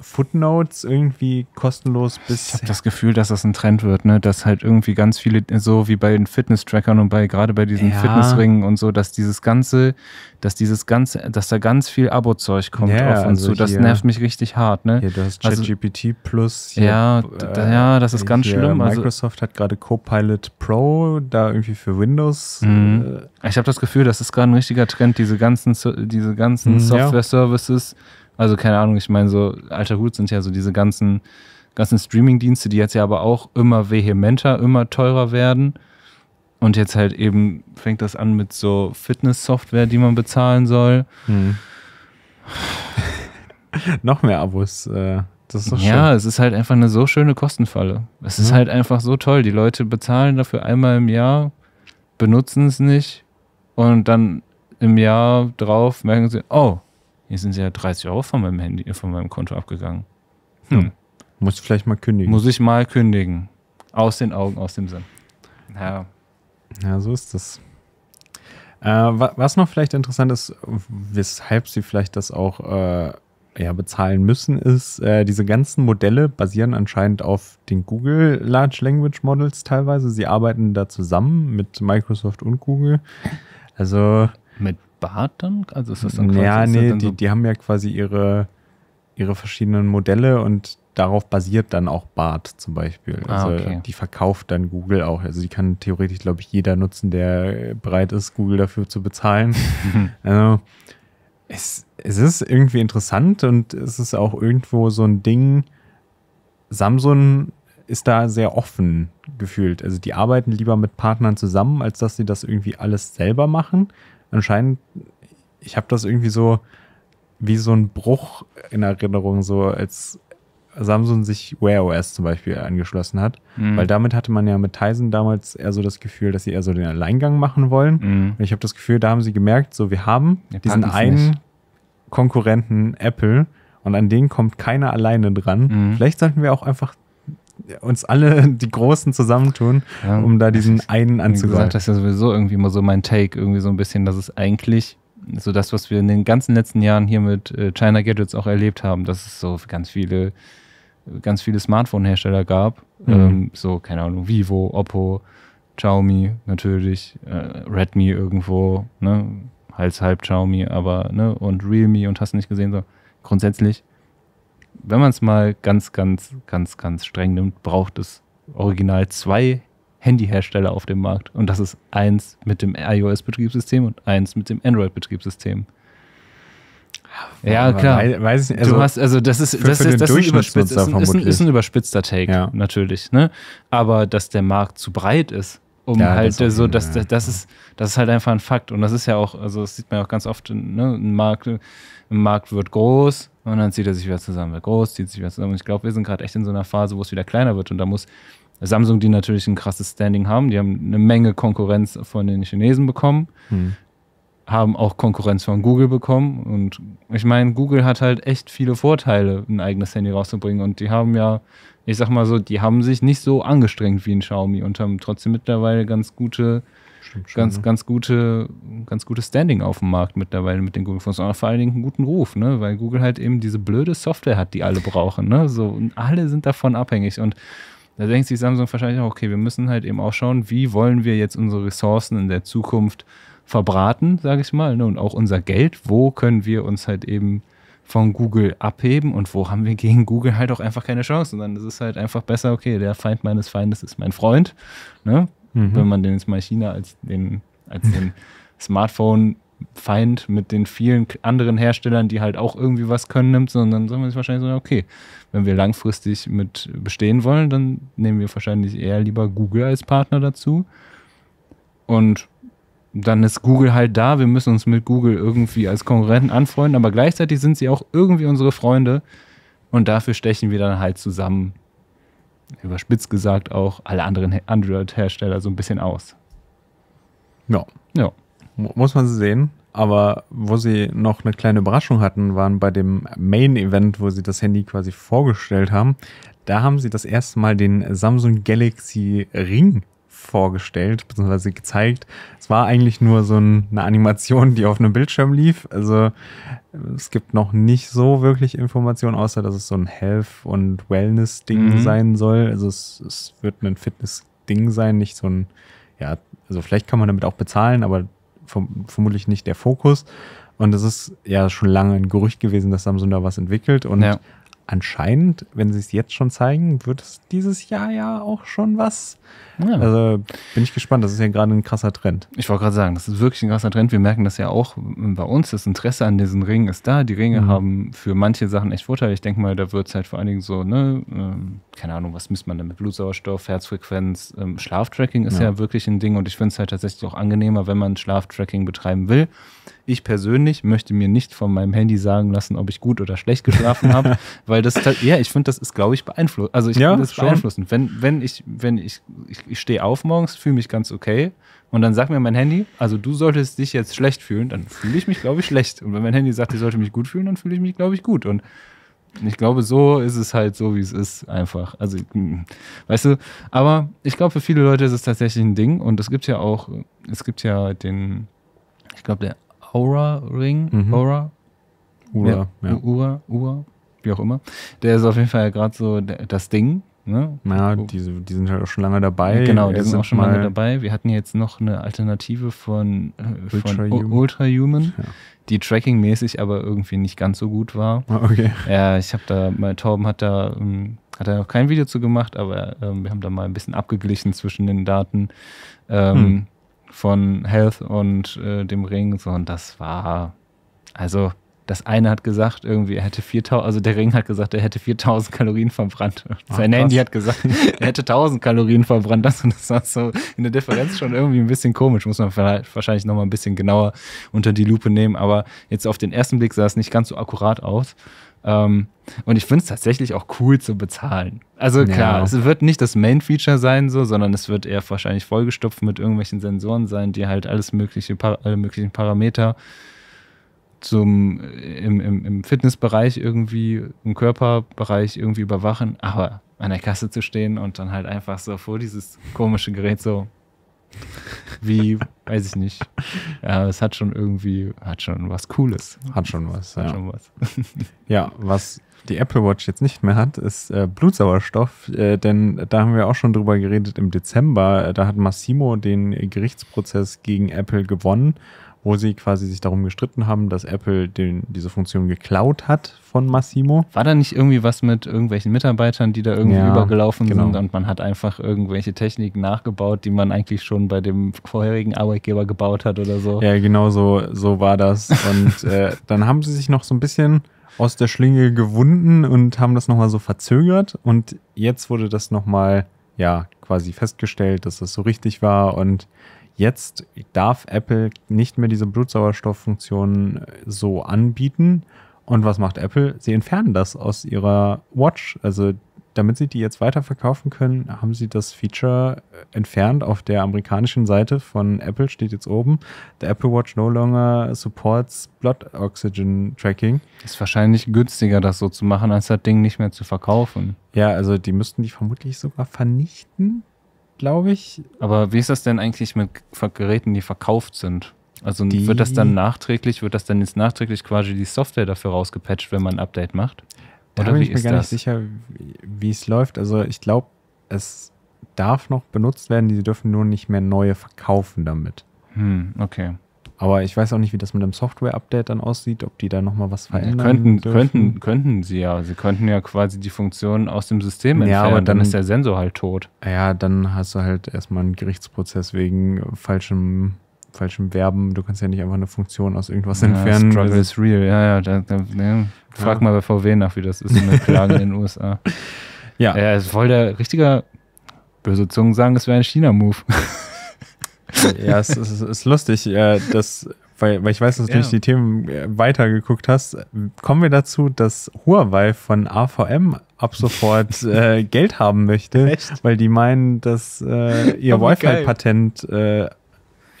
Speaker 1: Footnotes irgendwie kostenlos bis. Ich habe das Gefühl, dass das ein Trend wird, ne? Dass halt irgendwie
Speaker 2: ganz viele, so wie bei den Fitness-Trackern und bei gerade bei diesen ja. Fitnessringen und so, dass dieses ganze, dass dieses ganze, dass da ganz viel Abo-Zeug kommt ja, auf uns also zu. Das hier, nervt
Speaker 1: mich richtig hart, ne? Hier, du ChatGPT also, Plus. Hier, ja, äh, ja, das ist ganz schlimm. Also Microsoft also, hat gerade Copilot Pro da irgendwie für Windows. Mhm. Äh, ich habe das Gefühl, das ist gerade ein richtiger
Speaker 2: Trend, diese ganzen, diese ganzen hm, Software-Services. Ja also keine Ahnung, ich meine, so alter Hut sind ja so diese ganzen, ganzen Streaming-Dienste, die jetzt ja aber auch immer vehementer, immer teurer werden. Und jetzt halt eben fängt das an mit so Fitness-Software, die man bezahlen soll. Hm. Noch mehr Abos. Äh, das ist doch schön. ja, es ist halt einfach eine so schöne Kostenfalle. Es mhm. ist halt einfach so toll. Die Leute bezahlen dafür einmal im Jahr, benutzen es nicht und dann im Jahr drauf merken sie, oh, hier sind ja 30 Euro von meinem Handy, von meinem Konto abgegangen. Hm. Ja. Muss vielleicht mal kündigen. Muss ich mal kündigen. Aus den Augen, aus dem Sinn. Ja.
Speaker 1: Ja, so ist das. Äh, was noch vielleicht interessant ist, weshalb sie vielleicht das auch äh, ja, bezahlen müssen, ist, äh, diese ganzen Modelle basieren anscheinend auf den Google Large Language Models teilweise. Sie arbeiten da zusammen mit Microsoft und Google. Also. Mit gespart dann? Also ist das dann quasi, Ja, nee, die, so die haben ja quasi ihre, ihre verschiedenen Modelle und darauf basiert dann auch Bart zum Beispiel. Ah, also ah, okay. die verkauft dann Google auch. Also die kann theoretisch, glaube ich, jeder nutzen, der bereit ist, Google dafür zu bezahlen. also es, es ist irgendwie interessant und es ist auch irgendwo so ein Ding. Samsung ist da sehr offen gefühlt. Also die arbeiten lieber mit Partnern zusammen, als dass sie das irgendwie alles selber machen anscheinend, ich habe das irgendwie so wie so ein Bruch in Erinnerung, so als Samsung sich Wear OS zum Beispiel angeschlossen hat. Mhm. Weil damit hatte man ja mit Tyson damals eher so das Gefühl, dass sie eher so den Alleingang machen wollen. Mhm. Und ich habe das Gefühl, da haben sie gemerkt, so wir haben wir diesen einen nicht. Konkurrenten Apple und an den kommt keiner alleine dran. Mhm. Vielleicht sollten wir auch einfach uns alle die Großen zusammentun,
Speaker 2: ja, um da diesen einen anzugreifen. Das ist ja sowieso irgendwie immer so mein Take, irgendwie so ein bisschen, dass es eigentlich so das, was wir in den ganzen letzten Jahren hier mit äh, China Gadgets auch erlebt haben, dass es so ganz viele, ganz viele Smartphone-Hersteller gab. Mhm. Ähm, so, keine Ahnung, Vivo, Oppo, Xiaomi natürlich, äh, Redmi irgendwo, ne? Hals halb Xiaomi, aber, ne, und Realme und hast nicht gesehen, so grundsätzlich wenn man es mal ganz, ganz, ganz, ganz streng nimmt, braucht es original zwei Handyhersteller auf dem Markt. Und das ist eins mit dem iOS-Betriebssystem und eins mit dem Android-Betriebssystem. Ja, klar. Weiß, ich nicht. Also du hast, also das ist, für, das, für ist, das ist, überspitzt, ist, ein, ist, ein, ist, ein, überspitzter Take, ja. natürlich. Ne? Aber dass der Markt zu breit ist, um ja, halt das so, dass, das, das, ist, das ist halt einfach ein Fakt. Und das ist ja auch, also das sieht man ja auch ganz oft, ne? ein, Markt, ein Markt wird groß, und dann zieht er sich wieder zusammen, wird groß, zieht sich wieder zusammen. Und ich glaube, wir sind gerade echt in so einer Phase, wo es wieder kleiner wird. Und da muss Samsung, die natürlich ein krasses Standing haben, die haben eine Menge Konkurrenz von den Chinesen bekommen, hm. haben auch Konkurrenz von Google bekommen. Und ich meine, Google hat halt echt viele Vorteile, ein eigenes Handy rauszubringen. Und die haben ja, ich sag mal so, die haben sich nicht so angestrengt wie ein Xiaomi und haben trotzdem mittlerweile ganz gute schon, ganz, ne? ganz gute, ganz gutes Standing auf dem Markt mittlerweile mit den Google Phones. Und vor allen Dingen einen guten Ruf, ne? Weil Google halt eben diese blöde Software hat, die alle brauchen, ne? So, und alle sind davon abhängig. Und da denkt sich Samsung wahrscheinlich auch, okay, wir müssen halt eben auch schauen, wie wollen wir jetzt unsere Ressourcen in der Zukunft verbraten, sage ich mal, ne? und auch unser Geld, wo können wir uns halt eben von Google abheben und wo haben wir gegen Google halt auch einfach keine Chance. sondern es ist halt einfach besser, okay, der Feind meines Feindes ist mein Freund. Ne? Mhm. Wenn man den jetzt mal China als den, als den Smartphone-Feind mit den vielen anderen Herstellern, die halt auch irgendwie was können, nimmt, sondern soll man sich wahrscheinlich so, okay, wenn wir langfristig mit bestehen wollen, dann nehmen wir wahrscheinlich eher lieber Google als Partner dazu. Und dann ist Google halt da. Wir müssen uns mit Google irgendwie als Konkurrenten anfreunden, aber gleichzeitig sind sie auch irgendwie unsere Freunde. Und dafür stechen wir dann halt zusammen überspitzt gesagt auch alle anderen Android-Hersteller
Speaker 1: so ein bisschen aus.
Speaker 2: Ja. Ja.
Speaker 1: Muss man sehen. Aber wo sie noch eine kleine Überraschung hatten, waren bei dem Main-Event, wo sie das Handy quasi vorgestellt haben. Da haben sie das erste Mal den Samsung Galaxy Ring vorgestellt bzw. gezeigt. Es war eigentlich nur so ein, eine Animation, die auf einem Bildschirm lief. Also es gibt noch nicht so wirklich Informationen, außer dass es so ein Health- und Wellness-Ding mhm. sein soll. Also es, es wird ein Fitness-Ding sein, nicht so ein, ja, also vielleicht kann man damit auch bezahlen, aber verm vermutlich nicht der Fokus. Und es ist ja schon lange ein Gerücht gewesen, dass Samsung da was entwickelt. Und ja anscheinend, wenn sie es jetzt schon zeigen, wird es dieses Jahr ja auch schon was. Ja. Also bin ich gespannt. Das ist ja gerade ein krasser Trend. Ich wollte gerade sagen, das ist wirklich ein krasser Trend. Wir merken das ja auch
Speaker 2: bei uns. Das Interesse an diesen Ringen ist da. Die Ringe mhm. haben für manche Sachen echt Vorteile. Ich denke mal, da wird es halt vor allen Dingen so, ne, ähm, keine Ahnung, was misst man damit? Blutsauerstoff, Herzfrequenz, ähm, Schlaftracking ist ja. ja. wirklich ein Ding und ich finde es halt tatsächlich auch angenehmer, wenn man Schlaftracking betreiben will. Ich persönlich möchte mir nicht von meinem Handy sagen lassen, ob ich gut oder schlecht geschlafen habe, weil das, ist halt, ja, ich finde, das ist, glaube ich, beeinflusst. Also ich ja, das schon. beeinflussend. Wenn, wenn ich, wenn ich, ich, ich stehe auf morgens, fühle mich ganz okay und dann sagt mir mein Handy, also du solltest dich jetzt schlecht fühlen, dann fühle ich mich, glaube ich, schlecht. Und wenn mein Handy sagt, ich sollte mich gut fühlen, dann fühle ich mich, glaube ich, gut. Und ich glaube, so ist es halt so, wie es ist, einfach. Also, hm, weißt du, aber ich glaube, für viele Leute ist es tatsächlich ein Ding. Und es gibt ja auch, es gibt ja den, ich glaube, der Aura-Ring, mhm. Aura,
Speaker 1: Ura, ja.
Speaker 2: Ura, Ura, wie auch immer. Der
Speaker 1: ist auf jeden Fall ja gerade so das Ding. Ne? Ja, die, die sind halt auch schon lange dabei. genau, die sind auch schon lange
Speaker 2: dabei. Wir hatten jetzt noch eine Alternative von, äh, Ultra von Ultrahuman, ja. die trackingmäßig aber irgendwie nicht ganz so gut war. Ah, okay. Ja, ich habe da, mein Torben hat da, ähm, hat da noch kein Video zu gemacht, aber äh, wir haben da mal ein bisschen abgeglichen zwischen den Daten ähm, hm. von Health und äh, dem Ring. So, und das war, also das eine hat gesagt, irgendwie, er hätte 4000, also der Ring hat gesagt, er hätte 4000 Kalorien verbrannt. Ah, sein krass. Handy hat gesagt, er hätte 1000 Kalorien verbrannt. Das, und das war so in der Differenz schon irgendwie ein bisschen komisch. Muss man vielleicht, wahrscheinlich nochmal ein bisschen genauer unter die Lupe nehmen. Aber jetzt auf den ersten Blick sah es nicht ganz so akkurat aus. Ähm, und ich finde es tatsächlich auch cool zu bezahlen. Also klar, ja. es wird nicht das Main-Feature sein, so, sondern es wird eher wahrscheinlich vollgestopft mit irgendwelchen Sensoren sein, die halt alles mögliche, alle möglichen Parameter zum, äh, im, im, im Fitnessbereich irgendwie, im Körperbereich irgendwie überwachen, aber an der Kasse zu stehen und dann halt einfach so vor dieses komische Gerät
Speaker 1: so wie, weiß ich nicht. Ja, es hat schon irgendwie, hat schon was Cooles. Hat schon was, hat ja. Schon was. ja, was die Apple Watch jetzt nicht mehr hat, ist äh, Blutsauerstoff, äh, denn da haben wir auch schon drüber geredet im Dezember. Äh, da hat Massimo den Gerichtsprozess gegen Apple gewonnen wo sie quasi sich darum gestritten haben, dass Apple den, diese Funktion geklaut hat von Massimo. War da nicht irgendwie was
Speaker 2: mit irgendwelchen Mitarbeitern, die da irgendwie ja, übergelaufen genau. sind und man hat einfach irgendwelche Techniken nachgebaut,
Speaker 1: die man eigentlich schon bei dem vorherigen Arbeitgeber gebaut hat oder so? Ja, genau so, so war das. Und äh, dann haben sie sich noch so ein bisschen aus der Schlinge gewunden und haben das nochmal so verzögert und jetzt wurde das nochmal ja quasi festgestellt, dass das so richtig war und Jetzt darf Apple nicht mehr diese Blutsauerstofffunktion äh, so anbieten. Und was macht Apple? Sie entfernen das aus ihrer Watch. Also damit sie die jetzt weiterverkaufen können, haben sie das Feature äh, entfernt. Auf der amerikanischen Seite von Apple steht jetzt oben, the Apple Watch no longer supports Blood Oxygen Tracking. Ist wahrscheinlich günstiger, das so zu machen, als das Ding nicht mehr
Speaker 2: zu verkaufen. Ja, also die müssten die vermutlich sogar vernichten
Speaker 1: glaube ich.
Speaker 2: Aber wie ist das denn eigentlich mit Geräten, die verkauft sind? Also die wird das dann nachträglich, wird das dann jetzt nachträglich quasi die Software dafür rausgepatcht, wenn man ein Update macht? Da Oder bin ich mir gar das? nicht
Speaker 1: sicher, wie es läuft. Also ich glaube, es darf noch benutzt werden, die dürfen nur nicht mehr neue verkaufen damit. Hm, okay. Aber ich weiß auch nicht, wie das mit dem Software-Update dann aussieht, ob die da nochmal was verändern. könnten, könnten,
Speaker 2: könnten sie ja. Sie könnten ja quasi
Speaker 1: die Funktion aus dem System entfernen. Ja, aber dann, dann ist der Sensor halt tot. Ja, dann hast du halt erstmal einen Gerichtsprozess wegen falschem falschem Verben. Du kannst ja nicht einfach eine Funktion aus irgendwas ja, entfernen. Struggle
Speaker 2: is real, ja, ja. Da, da, ja.
Speaker 1: Frag ja. mal bei VW nach, wie das ist mit Klagen in
Speaker 2: den USA. Ja. es ist voll der richtiger, böse Zungen sagen, es wäre ein China-Move.
Speaker 1: Ja, es ist, ist lustig, äh, dass, weil, weil ich weiß, dass du ja. nicht die Themen äh, weitergeguckt hast. Kommen wir dazu, dass Huawei von AVM ab sofort äh, Geld haben möchte, Echt? weil die meinen, dass äh, ihr oh, Wi-Fi-Patent äh,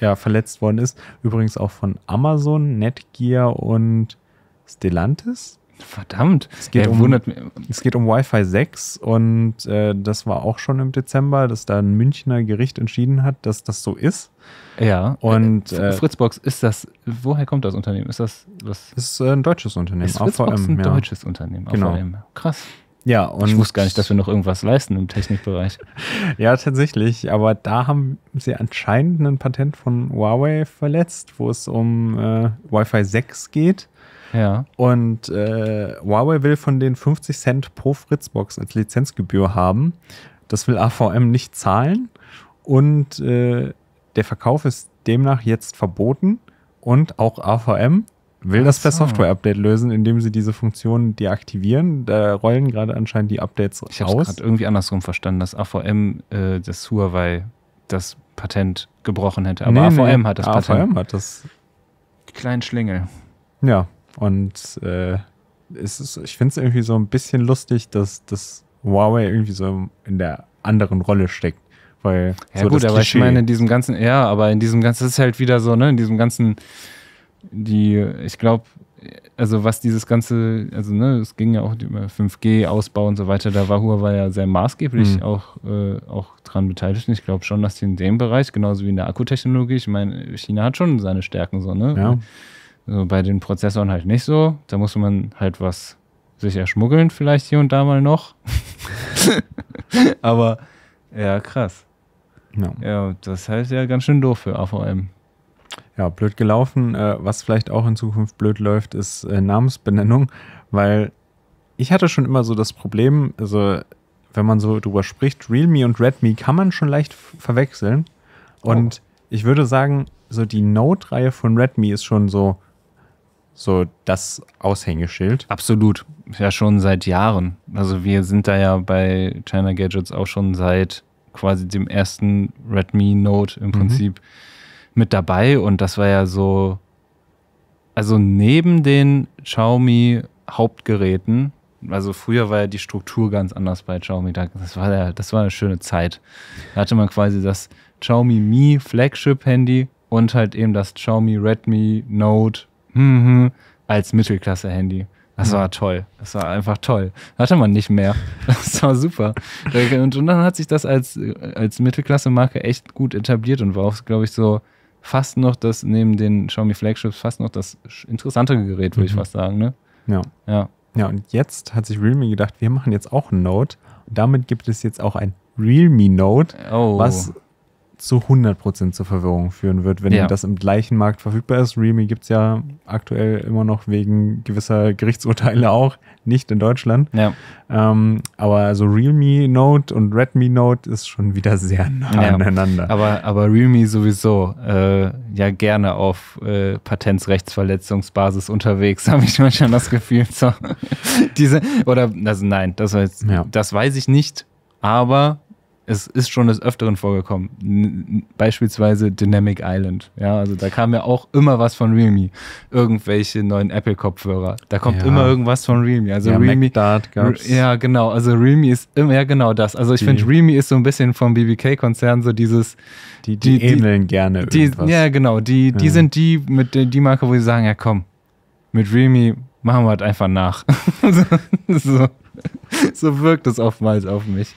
Speaker 1: ja, verletzt worden ist. Übrigens auch von Amazon, Netgear und Stellantis. Verdammt. Es geht, um, wundert mich. es geht um Wi-Fi 6 und äh, das war auch schon im Dezember, dass da ein Münchner Gericht entschieden hat, dass das so ist. Ja. Und äh, äh Fritzbox ist das, woher kommt das
Speaker 2: Unternehmen? Ist das was? Ist äh, ein deutsches Unternehmen, ist Fritzbox AVM. Ein ja. deutsches Unternehmen, genau. AVM. Krass.
Speaker 1: Ja, und ich wusste gar nicht, dass wir noch irgendwas leisten im Technikbereich. ja, tatsächlich. Aber da haben sie anscheinend ein Patent von Huawei verletzt, wo es um äh, Wi-Fi 6 geht. Ja. Und äh, Huawei will von den 50 Cent pro Fritzbox als Lizenzgebühr haben. Das will AVM nicht zahlen. Und äh, der Verkauf ist demnach jetzt verboten. Und auch AVM will Ach das per so. Software-Update lösen, indem sie diese Funktion deaktivieren. Da rollen gerade anscheinend die Updates ich aus. Ich habe irgendwie andersrum verstanden, dass AVM äh, das Huawei
Speaker 2: das Patent gebrochen
Speaker 1: hätte. Aber nee, AVM nee. hat das AVM Patent. AVM
Speaker 2: hat das. Die kleinen Schlingel.
Speaker 1: Ja. Und äh, es ist, ich finde es irgendwie so ein bisschen lustig, dass, dass Huawei irgendwie so in der anderen Rolle steckt. Weil ja so gut, aber Klischee. ich meine, in
Speaker 2: diesem ganzen, ja, aber in diesem ganzen, das ist halt wieder so, ne, in diesem ganzen, die, ich glaube, also was dieses ganze, also ne, es ging ja auch über 5G-Ausbau und so weiter, da war Huawei ja sehr maßgeblich mhm. auch, äh, auch dran beteiligt. Und ich glaube schon, dass die in dem Bereich, genauso wie in der Akkutechnologie, ich meine, China hat schon seine Stärken so, ne? Ja. So also bei den Prozessoren halt nicht so. Da muss man halt was sich erschmuggeln, vielleicht hier und da mal noch. Aber ja, krass. Ja.
Speaker 1: ja, das ist halt ja ganz schön doof für AVM. Ja, blöd gelaufen. Äh, was vielleicht auch in Zukunft blöd läuft, ist äh, Namensbenennung, weil ich hatte schon immer so das Problem, also wenn man so drüber spricht, Realme und Redmi kann man schon leicht verwechseln. Und oh. ich würde sagen, so die Note-Reihe von Redmi ist schon so so das Aushängeschild. Absolut. Ja, schon seit Jahren. Also
Speaker 2: wir sind da ja bei China Gadgets auch schon seit quasi dem ersten Redmi Note im mhm. Prinzip mit dabei. Und das war ja so, also neben den Xiaomi Hauptgeräten, also früher war ja die Struktur ganz anders bei Xiaomi. Das war, ja, das war eine schöne Zeit. Da hatte man quasi das Xiaomi Mi Flagship Handy und halt eben das Xiaomi Redmi Note mhm, als Mittelklasse-Handy. Das war toll. Das war einfach toll. Hatte man nicht mehr. Das war super. Und, dann hat sich das als, als Mittelklasse-Marke echt gut etabliert und war auch, glaube ich, so fast noch das, neben den Xiaomi Flagships, fast noch das
Speaker 1: interessantere Gerät, würde mhm. ich fast sagen. Ne? Ja. ja. Ja, und jetzt hat sich Realme gedacht, wir machen jetzt auch ein Note. damit gibt es jetzt auch ein Realme Note, oh. was zu 100% zur Verwirrung führen wird, wenn ja. das im gleichen Markt verfügbar ist. Realme gibt es ja aktuell immer noch wegen gewisser Gerichtsurteile auch, nicht in Deutschland. Ja. Ähm, aber also Realme Note und Redmi Note ist schon wieder sehr nah ja. aneinander.
Speaker 2: Aber, aber Realme sowieso äh, ja gerne auf äh, Patentsrechtsverletzungsbasis unterwegs, habe ich manchmal das Gefühl. Diese, oder, also nein, das, war jetzt, das weiß ich nicht, aber es ist schon des Öfteren vorgekommen. Beispielsweise Dynamic Island. Ja, also da kam ja auch immer was von Realme. Irgendwelche neuen Apple-Kopfhörer. Da kommt ja. immer irgendwas von Realme. Also ja, Realme. MacDart gab's. Ja, genau. Also Realme ist immer, ja, genau das. Also ich finde, Realme ist so ein bisschen vom BBK-Konzern so dieses.
Speaker 1: Die, die, die ähneln die, gerne. Die, irgendwas. ja, genau. Die, die ja.
Speaker 2: sind die mit die Marke, wo sie sagen: Ja, komm,
Speaker 1: mit Realme machen wir halt einfach nach. so, so wirkt es oftmals auf mich.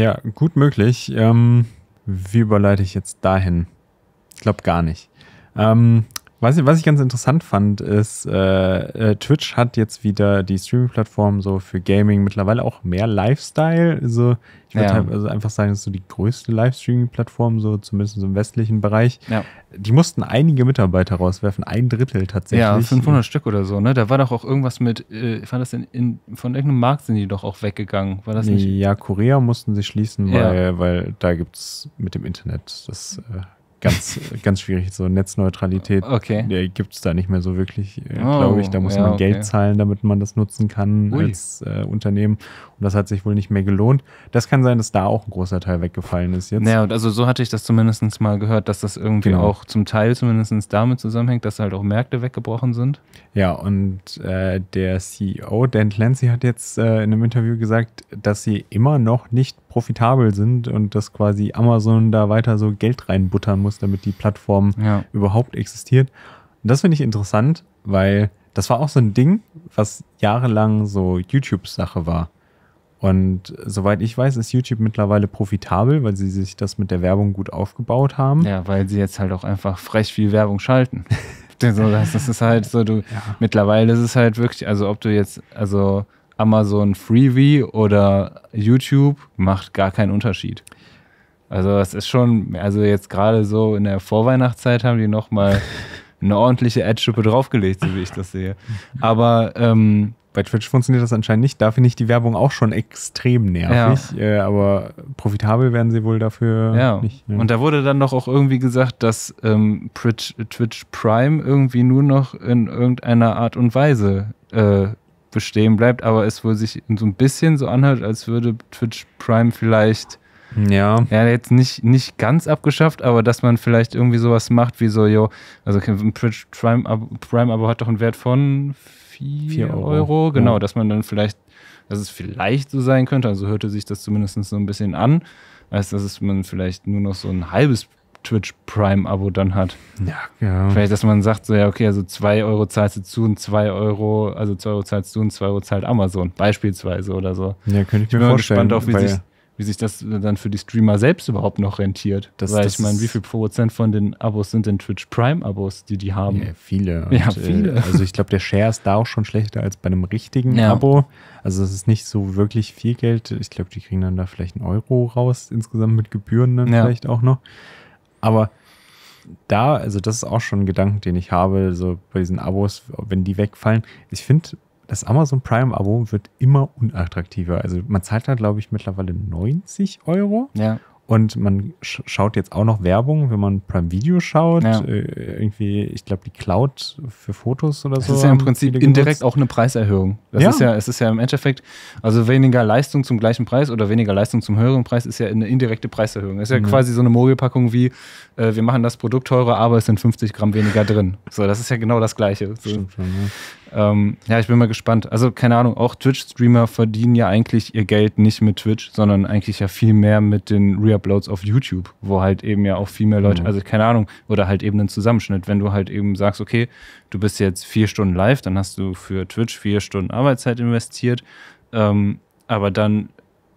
Speaker 1: Ja, gut möglich. Ähm, wie überleite ich jetzt dahin? Ich glaube gar nicht. Ähm, was, was ich ganz interessant fand, ist, äh, äh, Twitch hat jetzt wieder die Streaming-Plattform so für Gaming mittlerweile auch mehr Lifestyle. Also ich würde ja. halt also einfach sagen, das ist so die größte Livestreaming-Plattform, so zumindest im westlichen Bereich. Ja. Die mussten einige Mitarbeiter rauswerfen, ein Drittel tatsächlich. Ja, 500
Speaker 2: Stück oder so, ne? Da war doch auch irgendwas mit, äh, war das in, in, von irgendeinem Markt sind die doch auch weggegangen, war das nicht? Ja,
Speaker 1: Korea mussten sie schließen, weil, ja. weil da gibt es mit dem Internet das. Äh, ganz, ganz schwierig. So Netzneutralität okay. gibt es da nicht mehr so wirklich, äh, oh, glaube ich. Da muss ja, man Geld okay. zahlen, damit man das nutzen kann Ui. als äh, Unternehmen. Und das hat sich wohl nicht mehr gelohnt. Das kann sein, dass da auch ein großer Teil weggefallen ist jetzt. Naja, und also
Speaker 2: so hatte ich das zumindest mal gehört, dass das irgendwie genau. auch zum Teil zumindest damit zusammenhängt, dass halt auch Märkte weggebrochen
Speaker 1: sind. Ja, und äh, der CEO, Dan Clancy, hat jetzt äh, in einem Interview gesagt, dass sie immer noch nicht profitabel sind und dass quasi Amazon da weiter so Geld reinbuttern muss, damit die Plattform ja. überhaupt existiert. Und das finde ich interessant, weil das war auch so ein Ding, was jahrelang so YouTubes Sache war. Und soweit ich weiß, ist YouTube mittlerweile profitabel, weil sie sich das mit der Werbung gut aufgebaut haben. Ja, weil sie jetzt halt auch einfach frech viel Werbung schalten. das ist halt
Speaker 2: so, du, ja. mittlerweile ist es halt wirklich, also ob du jetzt, also Amazon Freebie oder YouTube macht gar keinen Unterschied. Also es ist schon, also jetzt gerade so in der Vorweihnachtszeit haben die nochmal eine ordentliche Ad-Schippe draufgelegt,
Speaker 1: so wie ich das sehe. Aber ähm, bei Twitch funktioniert das anscheinend nicht. Da finde ich die Werbung auch schon extrem nervig. Ja. Äh, aber profitabel werden sie wohl dafür ja. nicht. Ja. Ne? Und da
Speaker 2: wurde dann doch auch irgendwie gesagt, dass ähm, Twitch Prime irgendwie nur noch in irgendeiner Art und Weise äh, bestehen bleibt, aber es wohl sich so ein bisschen so anhört, als würde Twitch Prime vielleicht ja. Ja, jetzt nicht, nicht ganz abgeschafft, aber dass man vielleicht irgendwie sowas macht wie so, yo, also ein Twitch Prime-Abo Prime hat doch einen Wert von 4 Euro. Euro. Genau, ja. dass man dann vielleicht, dass es vielleicht so sein könnte, also hörte sich das zumindest so ein bisschen an, als dass es man vielleicht nur noch so ein halbes Twitch Prime-Abo dann hat. Ja, ja. Genau. Vielleicht, dass man sagt, so ja, okay, also 2 Euro zahlst du zu und 2 Euro, also 2 Euro zahlst du und 2 Euro zahlt Amazon, beispielsweise oder so. Ja, könnte ich, ich mir bin vorstellen. Bin gespannt auf, wie sich, wie sich das dann für die Streamer selbst überhaupt noch rentiert. Das, Weil das ich meine, wie
Speaker 1: viel Prozent von den Abos sind denn Twitch Prime-Abos, die die haben? Ja, viele. Und, ja, äh, viele. Äh, also ich glaube, der Share ist da auch schon schlechter als bei einem richtigen ja. Abo. Also es ist nicht so wirklich viel Geld. Ich glaube, die kriegen dann da vielleicht einen Euro raus, insgesamt mit Gebühren dann ja. vielleicht auch noch. Aber da, also das ist auch schon ein Gedanke, den ich habe, so bei diesen Abos, wenn die wegfallen. Ich finde, das Amazon Prime-Abo wird immer unattraktiver. Also man zahlt da, glaube ich, mittlerweile 90 Euro. Ja. Und man sch schaut jetzt auch noch Werbung, wenn man Prime Video schaut. Ja. Äh, irgendwie, ich glaube, die Cloud für Fotos oder das so. Das ist ja im Prinzip indirekt auch eine
Speaker 2: Preiserhöhung.
Speaker 1: Das ja. ist ja, es ist ja im Endeffekt, also weniger
Speaker 2: Leistung zum gleichen Preis oder weniger Leistung zum höheren Preis ist ja eine indirekte Preiserhöhung. Das ist ja mhm. quasi so eine Mogelpackung wie, äh, wir machen das Produkt teurer, aber es sind 50 Gramm weniger drin. So, das ist ja genau das Gleiche. So. Stimmt schon, ja. Ähm, ja, ich bin mal gespannt. Also, keine Ahnung, auch Twitch-Streamer verdienen ja eigentlich ihr Geld nicht mit Twitch, sondern eigentlich ja viel mehr mit den Reuploads auf YouTube, wo halt eben ja auch viel mehr Leute, mhm. also keine Ahnung, oder halt eben ein Zusammenschnitt. Wenn du halt eben sagst, okay, du bist jetzt vier Stunden live, dann hast du für Twitch vier Stunden Arbeitszeit investiert. Ähm, aber dann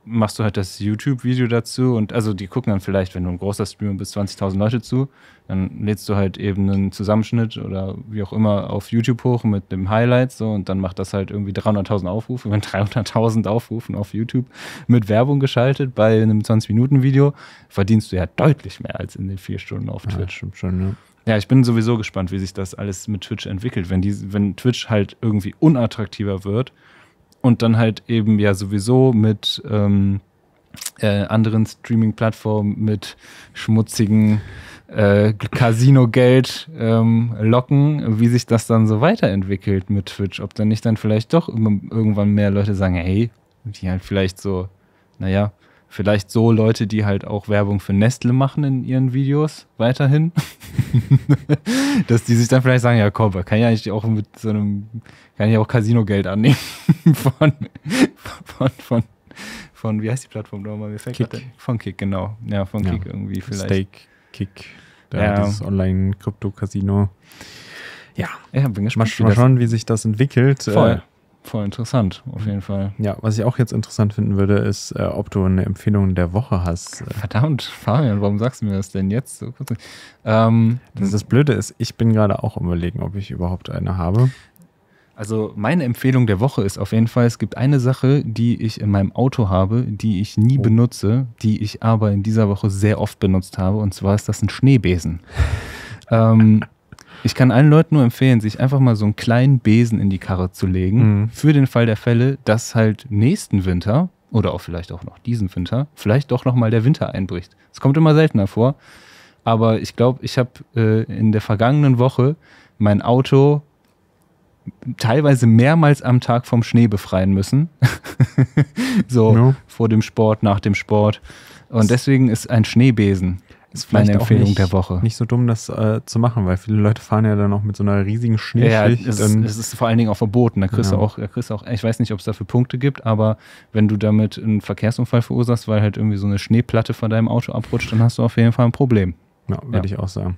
Speaker 2: machst du halt das YouTube-Video dazu und also die gucken dann vielleicht, wenn du ein großer Streamer bist, 20.000 Leute zu, dann lädst du halt eben einen Zusammenschnitt oder wie auch immer auf YouTube hoch mit dem Highlight so und dann macht das halt irgendwie 300.000 Aufrufe, wenn 300.000 Aufrufen auf YouTube mit Werbung geschaltet bei einem 20-Minuten-Video, verdienst du ja deutlich mehr als in den vier Stunden auf Twitch. Ja, schon, ne? Ja, ich bin sowieso gespannt, wie sich das alles mit Twitch entwickelt. Wenn, die, wenn Twitch halt irgendwie unattraktiver wird, und dann halt eben ja sowieso mit ähm, äh, anderen Streaming-Plattformen, mit schmutzigen äh, Casino-Geld ähm, locken, wie sich das dann so weiterentwickelt mit Twitch. Ob dann nicht dann vielleicht doch irgendwann mehr Leute sagen, hey, die halt vielleicht so, naja, Vielleicht so Leute, die halt auch Werbung für Nestle machen in ihren Videos weiterhin. Dass die sich dann vielleicht sagen, ja komm, kann ja eigentlich auch mit so einem, kann ich auch Casino-Geld annehmen von, von, von, von, wie heißt die Plattform nochmal? Mir fällt Kick. Von Kick, genau. Ja, von Kick irgendwie vielleicht. Steak,
Speaker 1: Kick, da ja. dieses Online-Krypto-Casino. Ja. ja, bin gespannt. Mal, schauen, wie sich das entwickelt. Äh, Voll
Speaker 2: voll interessant, auf mhm. jeden Fall.
Speaker 1: Ja, was ich auch jetzt interessant finden würde, ist, äh, ob du eine Empfehlung der Woche hast. Verdammt, Fabian, warum sagst du mir das denn jetzt so kurz? Ähm, das, das Blöde ist, ich bin gerade auch überlegen, ob ich überhaupt eine
Speaker 2: habe. Also meine Empfehlung der Woche ist auf jeden Fall, es gibt eine Sache, die ich in meinem Auto habe, die ich nie oh. benutze, die ich aber in dieser Woche sehr oft benutzt habe, und zwar ist das ein Schneebesen. ähm, ich kann allen Leuten nur empfehlen, sich einfach mal so einen kleinen Besen in die Karre zu legen, mhm. für den Fall der Fälle, dass halt nächsten Winter oder auch vielleicht auch noch diesen Winter vielleicht doch nochmal der Winter einbricht. Es kommt immer seltener vor, aber ich glaube, ich habe äh, in der vergangenen Woche mein Auto teilweise mehrmals am Tag vom Schnee befreien müssen. so ja. vor dem Sport, nach dem Sport. Und deswegen ist ein Schneebesen das ist vielleicht meine Empfehlung nicht, der Woche.
Speaker 1: Nicht so dumm, das äh, zu machen, weil viele Leute fahren ja dann auch mit so einer riesigen Schneeschicht. Ja, es, es ist vor allen Dingen auch verboten. Da kriegst, ja. du, genau. auch, da kriegst du auch, ich weiß nicht, ob es dafür Punkte gibt, aber wenn du
Speaker 2: damit einen Verkehrsunfall verursachst, weil halt irgendwie so eine Schneeplatte von deinem Auto abrutscht, dann hast du auf jeden Fall ein Problem.
Speaker 1: Ja, würde ja. ich auch sagen.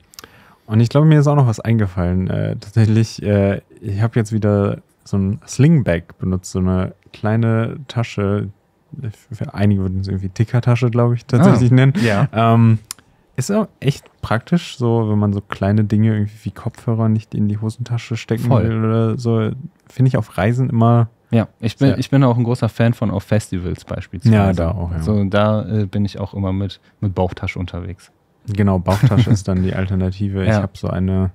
Speaker 1: Und ich glaube, mir ist auch noch was eingefallen. Äh, tatsächlich, äh, ich habe jetzt wieder so ein Slingbag benutzt, so eine kleine Tasche. Für einige würden es irgendwie Tickertasche, glaube ich, tatsächlich ah, nennen. Ja. Ähm, ist auch echt praktisch, so wenn man so kleine Dinge irgendwie wie Kopfhörer nicht in die Hosentasche stecken Voll. will oder so. Finde ich auf Reisen immer. Ja, ich bin, ich bin auch ein großer Fan von auf Festivals
Speaker 2: beispielsweise. Ja, da auch. Ja. So, da äh, bin ich auch immer mit, mit Bauchtasche unterwegs. Genau,
Speaker 1: Bauchtasche ist dann die Alternative. Ich ja. habe so eine,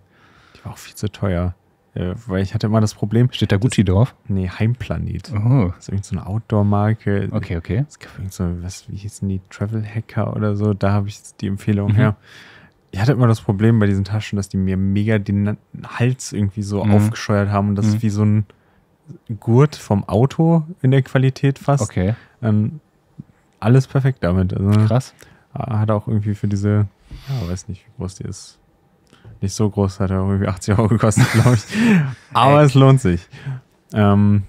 Speaker 1: die war auch viel zu teuer. Äh, weil ich hatte immer das Problem. Steht da Gucci das, drauf? Nee, Heimplanet. Oh. Das ist irgendeine so Outdoor-Marke. Okay, okay. Es gab irgendwie so, was, wie hießen die? Travel Hacker oder so. Da habe ich die Empfehlung mhm. her. Ich hatte immer das Problem bei diesen Taschen, dass die mir mega den Hals irgendwie so mhm. aufgescheuert haben. Und das mhm. ist wie so ein Gurt vom Auto in der Qualität fast. Okay. Ähm, alles perfekt damit. Also, Krass. Äh, hat auch irgendwie für diese, ja, weiß nicht, wie groß die ist nicht so groß, hat er irgendwie 80 Euro gekostet, glaube ich. Aber es lohnt sich. Ähm,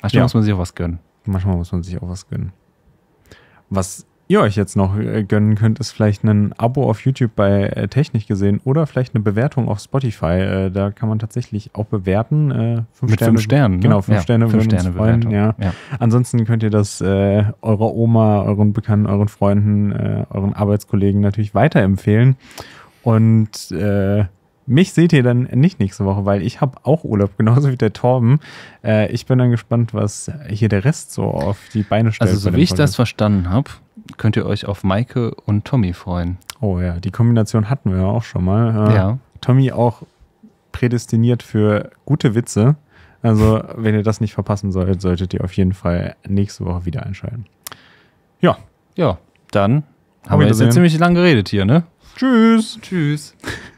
Speaker 1: manchmal ja. muss man sich auch was gönnen. Manchmal muss man sich auch was gönnen. Was ihr euch jetzt noch äh, gönnen könnt, ist vielleicht ein Abo auf YouTube bei äh, Technik gesehen oder vielleicht eine Bewertung auf Spotify. Äh, da kann man tatsächlich auch bewerten. fünf Mit Sterne, fünf Sternen. Ne? Genau, fünf ja, Sterne würden Sterne freuen. Ja. ja. Ansonsten könnt ihr das äh, eurer Oma, euren Bekannten, euren Freunden, euren Arbeitskollegen natürlich weiterempfehlen. Und äh, mich seht ihr dann nicht nächste Woche, weil ich habe auch Urlaub, genauso wie der Torben. Äh, ich bin dann gespannt, was hier der Rest so auf die Beine stellt. Also so wie ich das verstanden habe, könnt ihr euch auf Maike und Tommy freuen. Oh ja, die Kombination hatten wir ja auch schon mal. Äh, ja. Tommy auch prädestiniert für gute Witze. Also wenn ihr das nicht verpassen solltet, solltet ihr auf jeden Fall nächste Woche wieder einschalten.
Speaker 2: Ja. Ja, dann haben, haben wir jetzt ziemlich lang geredet hier, ne?
Speaker 1: Tschüss. Tschüss.